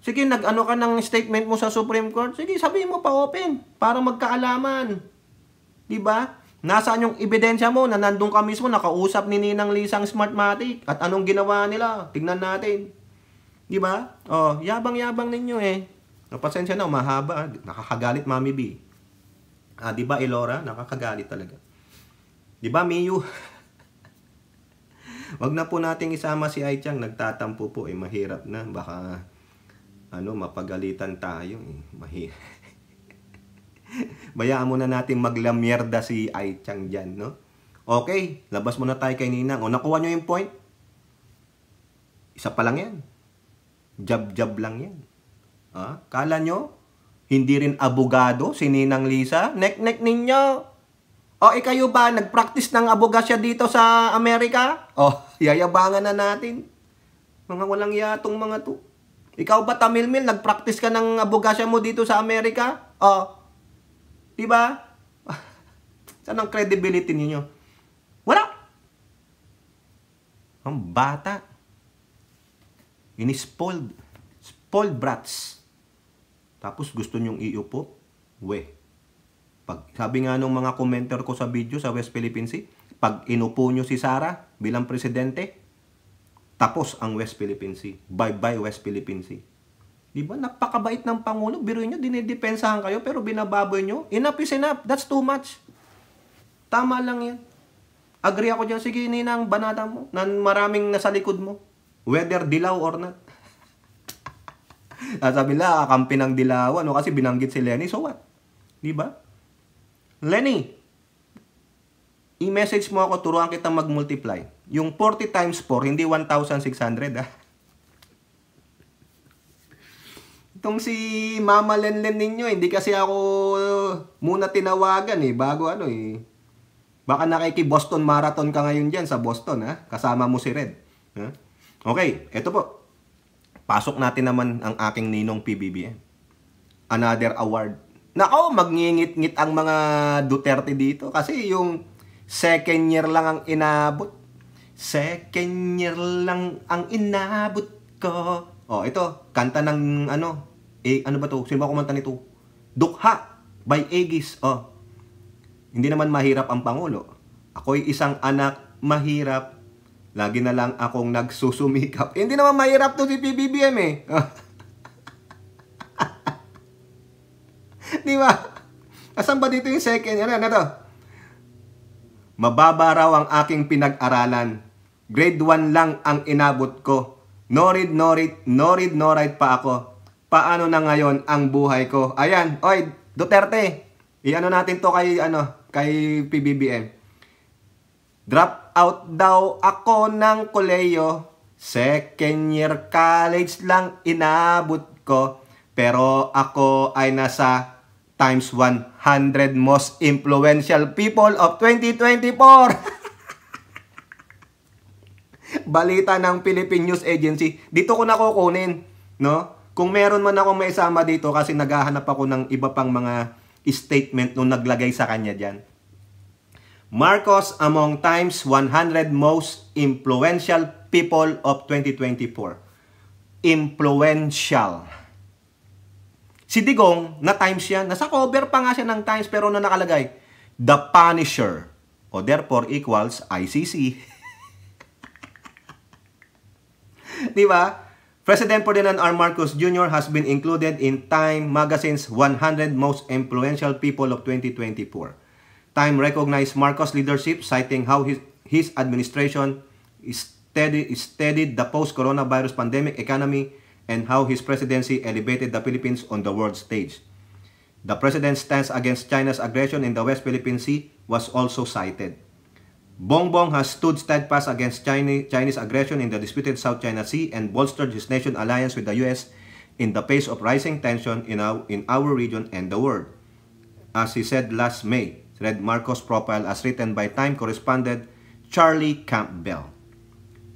sige, nag-ano ka ng statement mo sa Supreme Court, sige, sabihin mo pa open para magkaalaman. 'Di ba? Nasaan yung ebidensya mo na nandun ka mismo nakausap ni Ninang Lisang Smartmatic at anong ginawa nila? Tingnan natin. 'Di ba? Oh, yabang-yabang ninyo eh. Napasensya oh, na, mahaba. Nakakagalit, Mami B. Ah, 'di ba, Elora? Nakakagalit talaga. Di ba, Miyu? [LAUGHS] Wag na po nating isama si Aichang. Nagtatampo po. Eh, mahirap na. Baka, ano, mapagalitan tayo. Eh, mahirap. [LAUGHS] Bayaan muna natin maglamierda si Aichang diyan, no? Okay, labas muna tayo kay Ninang. O, nakuha niyo yung point? Isa pa lang yan. Jab-jab lang yan. Ah, kala nyo, hindi rin abogado si Ninang Lisa? Nek-nek ninyo! O, oh, eh, ikayo ba nag-practice ng abogasya dito sa Amerika? O, oh, yayabangan na natin. Mga walang yatong mga to. Ikaw ba, Tamilmil, practice ka ng abogasya mo dito sa Amerika? O, oh, diba? [LAUGHS] Saan ang credibility ninyo? Wala! Ang bata. Ini-spoiled. Spoiled brats. Tapos gusto nyong iupo? Weh. Pag, sabi nga nung mga commenter ko sa video sa West Philippine Sea, pag inupo nyo si Sara bilang presidente, tapos ang West Philippine Sea. Bye-bye West Philippine Sea. Diba? Napakabait ng Pangulo. Biro nyo, dinidepensahan kayo, pero binababoy nyo. Enough is enough. That's too much. Tama lang yan. Agree ako dyan. Sige, ninang banata mo. Nan maraming nasa likod mo. Whether dilaw or not. [LAUGHS] Ah, sabi nila, kakampi ng dilaw. Ano kasi binanggit si Lenny. So what? Diba? ba? Lenny, i-message mo ako, turuan kita mag-multiply. Yung 40 times 4, hindi 1,600 ah. Itong si Mama Lenlen ninyo, hindi kasi ako uh, muna tinawagan eh, bago ano eh. Baka nakiki-Boston Marathon ka ngayon dyan sa Boston ha, ah. kasama mo si Red. Ha? Ah. Okay, eto po. Pasok natin naman ang aking ninong PBBM. Another award nako, magngingit-ngit ang mga Duterte dito kasi yung second year lang ang inabot. Second year lang ang inabot ko. Oh, ito, kanta ng ano, eh, ano ba to? Sino ba kumanta nito? Dukha by Aegis. Oh. Hindi naman mahirap ang pangulo. Ako'y isang anak mahirap. Lagi na lang akong nagsusumikap. Eh, hindi naman mahirap to si PBBM eh. [LAUGHS] [LAUGHS] Di ba? Asan ba dito yung second? Ano, ano to? Mababa raw ang aking pinag-aralan. Grade 1 lang ang inabot ko. Norid, norid, norid, noride pa ako. Paano na ngayon ang buhay ko? Ayan, oy, Duterte. Iano natin to kay, ano, kay PBBM. Drop out daw ako ng koleyo. Second year college lang inabot ko. Pero ako ay nasa times 100 most influential people of 2024. [LAUGHS] Balita ng Philippine News Agency. Dito ko na kukunin, no? Kung meron man akong maisama dito kasi naghahanap ako ng iba pang mga statement nung naglagay sa kanya diyan. Marcos among times 100 most influential people of 2024. Influential. Si Digong, na times yan. Nasa cover pa nga siya ng times pero na nakalagay, The Punisher. O therefore equals ICC. [LAUGHS] Di ba? President Ferdinand R. Marcos Jr. has been included in Time Magazine's 100 Most Influential People of 2024. Time recognized Marcos' leadership, citing how his, his administration steady, steadied the post-coronavirus pandemic economy and how his presidency elevated the Philippines on the world stage. The president's stance against China's aggression in the West Philippine Sea was also cited. Bongbong has stood steadfast against Chinese aggression in the disputed South China Sea and bolstered his nation alliance with the U.S. in the face of rising tension in our, in our region and the world. As he said last May, read Marcos' profile as written by Time correspondent Charlie Campbell.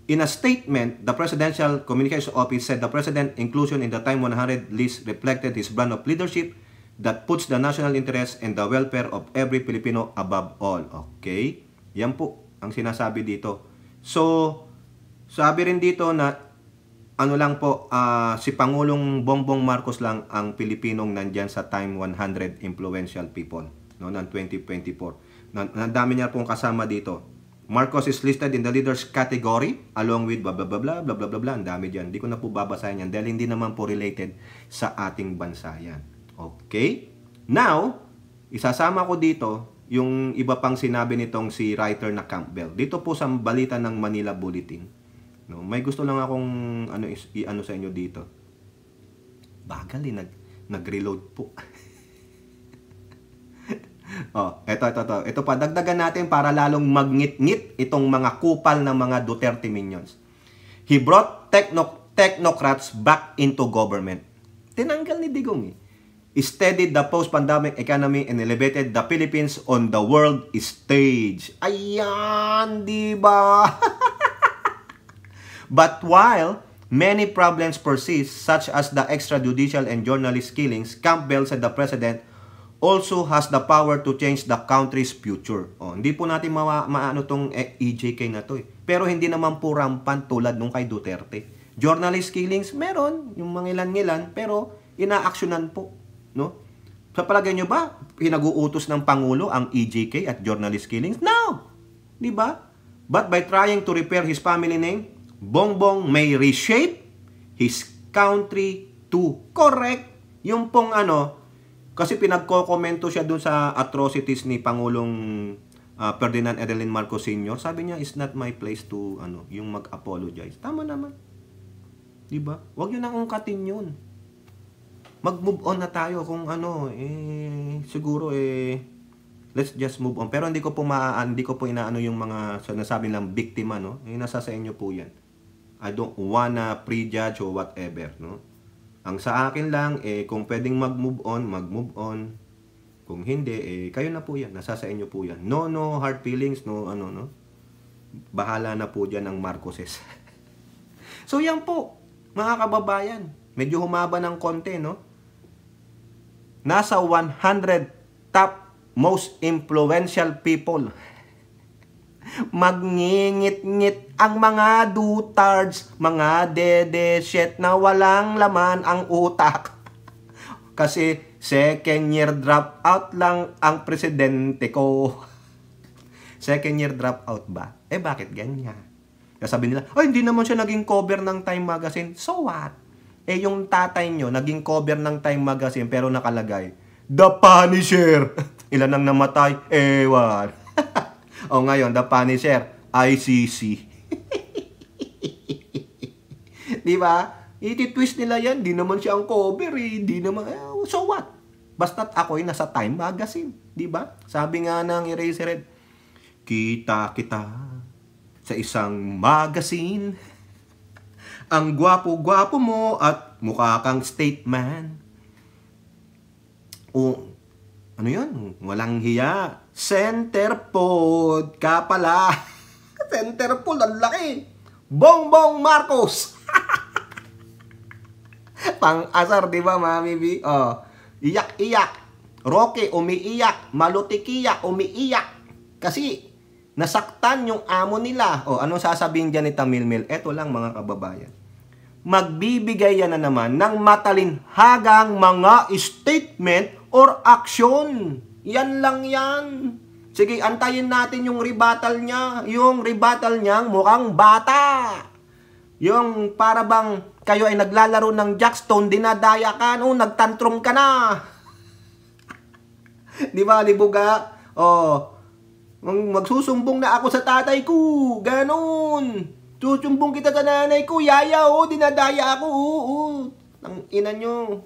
In a statement, the Presidential Communications Office said the President's inclusion in the Time 100 list reflected his brand of leadership that puts the national interest and the welfare of every Filipino above all. Okay? Yan po ang sinasabi dito. So, sabi rin dito na ano lang po, uh, si Pangulong Bongbong Marcos lang ang Pilipinong nandyan sa Time 100 Influential People no, ng 2024. Nandami dami niya pong kasama dito. Marcos is listed in the leaders category along with blah blah blah blah blah blah blah, blah. ang dami dyan. Hindi ko na po babasahin yan dahil hindi naman po related sa ating bansa yan. Okay? Now, isasama ko dito yung iba pang sinabi nitong si writer na Campbell. Dito po sa balita ng Manila Bulletin. No, may gusto lang akong ano i-ano sa inyo dito. Bagal eh, nag nag-reload po. [LAUGHS] oh, eto, eto, eto. Ito pa, dagdagan natin para lalong magnit-ngit itong mga kupal ng mga Duterte minions. He brought techno technocrats back into government. Tinanggal ni Digong eh. Steadied the post-pandemic economy and elevated the Philippines on the world stage. Ayan, di ba? [LAUGHS] But while many problems persist, such as the extrajudicial and journalist killings, Campbell said the president also has the power to change the country's future. Oh, hindi po natin ma maano tong EJK eh, e na to eh. Pero hindi naman po rampant tulad nung kay Duterte. Journalist killings, meron, yung mga ilan-ilan, pero inaaksyonan po. No? Sa palagay nyo ba, pinaguutos ng Pangulo ang EJK at journalist killings? No! Di ba? But by trying to repair his family name, Bongbong may reshape his country too. correct yung pong ano, kasi pinagko-komento siya dun sa atrocities ni Pangulong uh, Ferdinand Adeline Marcos Sr. Sabi niya, it's not my place to, ano, yung mag-apologize. Tama naman. Diba? Huwag yun ang ungkatin yun. Mag-move on na tayo kung ano, eh, siguro eh, let's just move on. Pero hindi ko po hindi ko po inaano yung mga sinasabi lang biktima, no? Eh, nasa sa inyo po yan. I don't wanna prejudge or whatever, no? Ang sa akin lang, eh, kung pwedeng mag-move on, mag-move on. Kung hindi, eh, kayo na po yan. Nasa sa inyo po yan. No, no hard feelings, no, ano, no. Bahala na po dyan ang Marcoses. [LAUGHS] so, yan po, mga kababayan. Medyo humaba ng konti, no? Nasa 100 top most influential people Magngingit-ngit ang mga dutards, mga dede shit na walang laman ang utak. Kasi second year drop out lang ang presidente ko. Second year drop out ba? Eh bakit ganyan? sabi nila, ay hindi naman siya naging cover ng Time Magazine. So what? Eh yung tatay nyo naging cover ng Time Magazine pero nakalagay, The Punisher! [LAUGHS] Ilan ang namatay? Ewan. O ngayon, the punisher, ICC. [LAUGHS] di ba? Iti-twist nila yan. Di naman siya ang cover eh. Di naman, eh, so what? Basta't ako'y nasa Time Magazine. Di ba? Sabi nga ng Eraserhead, kita kita sa isang magazine. [LAUGHS] Ang gwapo-gwapo mo at mukha kang stateman. O, ano yun? Walang hiya. Centerfold ka pala. [LAUGHS] Centerfold, ang laki. Bongbong Marcos. [LAUGHS] Pang-asar, di ba, Mami B? Oh, iyak-iyak. Roque, umiiyak. Malutikiya, umiiyak. Kasi, nasaktan yung amo nila. O, oh, anong sasabihin dyan ni Tamilmil? Eto lang, mga kababayan. Magbibigay yan na naman ng matalinhagang mga statement or action yan lang yan. Sige, antayin natin yung rebattle niya. Yung rebattle niyang mukhang bata. Yung para bang kayo ay naglalaro ng jackstone, dinadaya ka, no, nagtantrum ka na. [LAUGHS] Di ba, libuga? Oh, magsusumbong na ako sa tatay ko. Ganon. Susumbong kita sa nanay ko, yaya, oh, dinadaya ako, oh, oh. Ang ina nyo.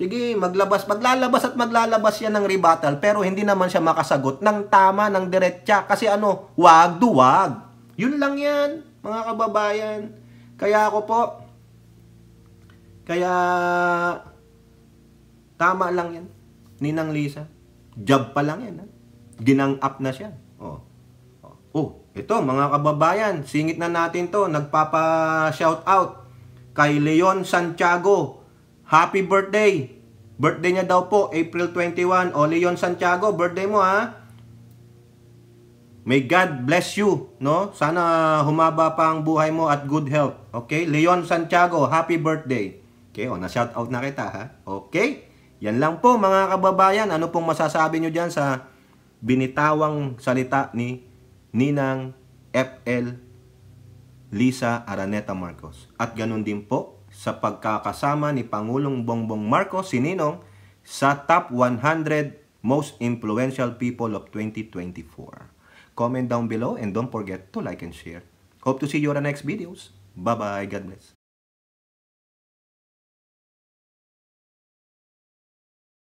Sige, maglabas. Maglalabas at maglalabas yan ng rebuttal pero hindi naman siya makasagot ng tama, ng diretsya. Kasi ano, wag duwag. Yun lang yan, mga kababayan. Kaya ako po, kaya tama lang yan. Ninang Lisa. Job pa lang yan. Ha? Ginang up na siya. Oh. Oh, oh ito mga kababayan, singit na natin to. Nagpapa-shout out kay Leon Santiago Happy birthday! Birthday niya daw po, April 21. O Leon Santiago, birthday mo ha. May God bless you, no? Sana humaba pa ang buhay mo at good health. Okay? Leon Santiago, happy birthday. Okay, o na-shout out na kita ha. Okay? Yan lang po mga kababayan. Ano pong masasabi nyo dyan sa binitawang salita ni Ninang FL Lisa Araneta Marcos. At ganun din po sa pagkakasama ni Pangulong Bongbong Marcos Sininong sa top 100 most influential people of 2024. Comment down below and don't forget to like and share. Hope to see you on the next videos. Bye-bye. God bless.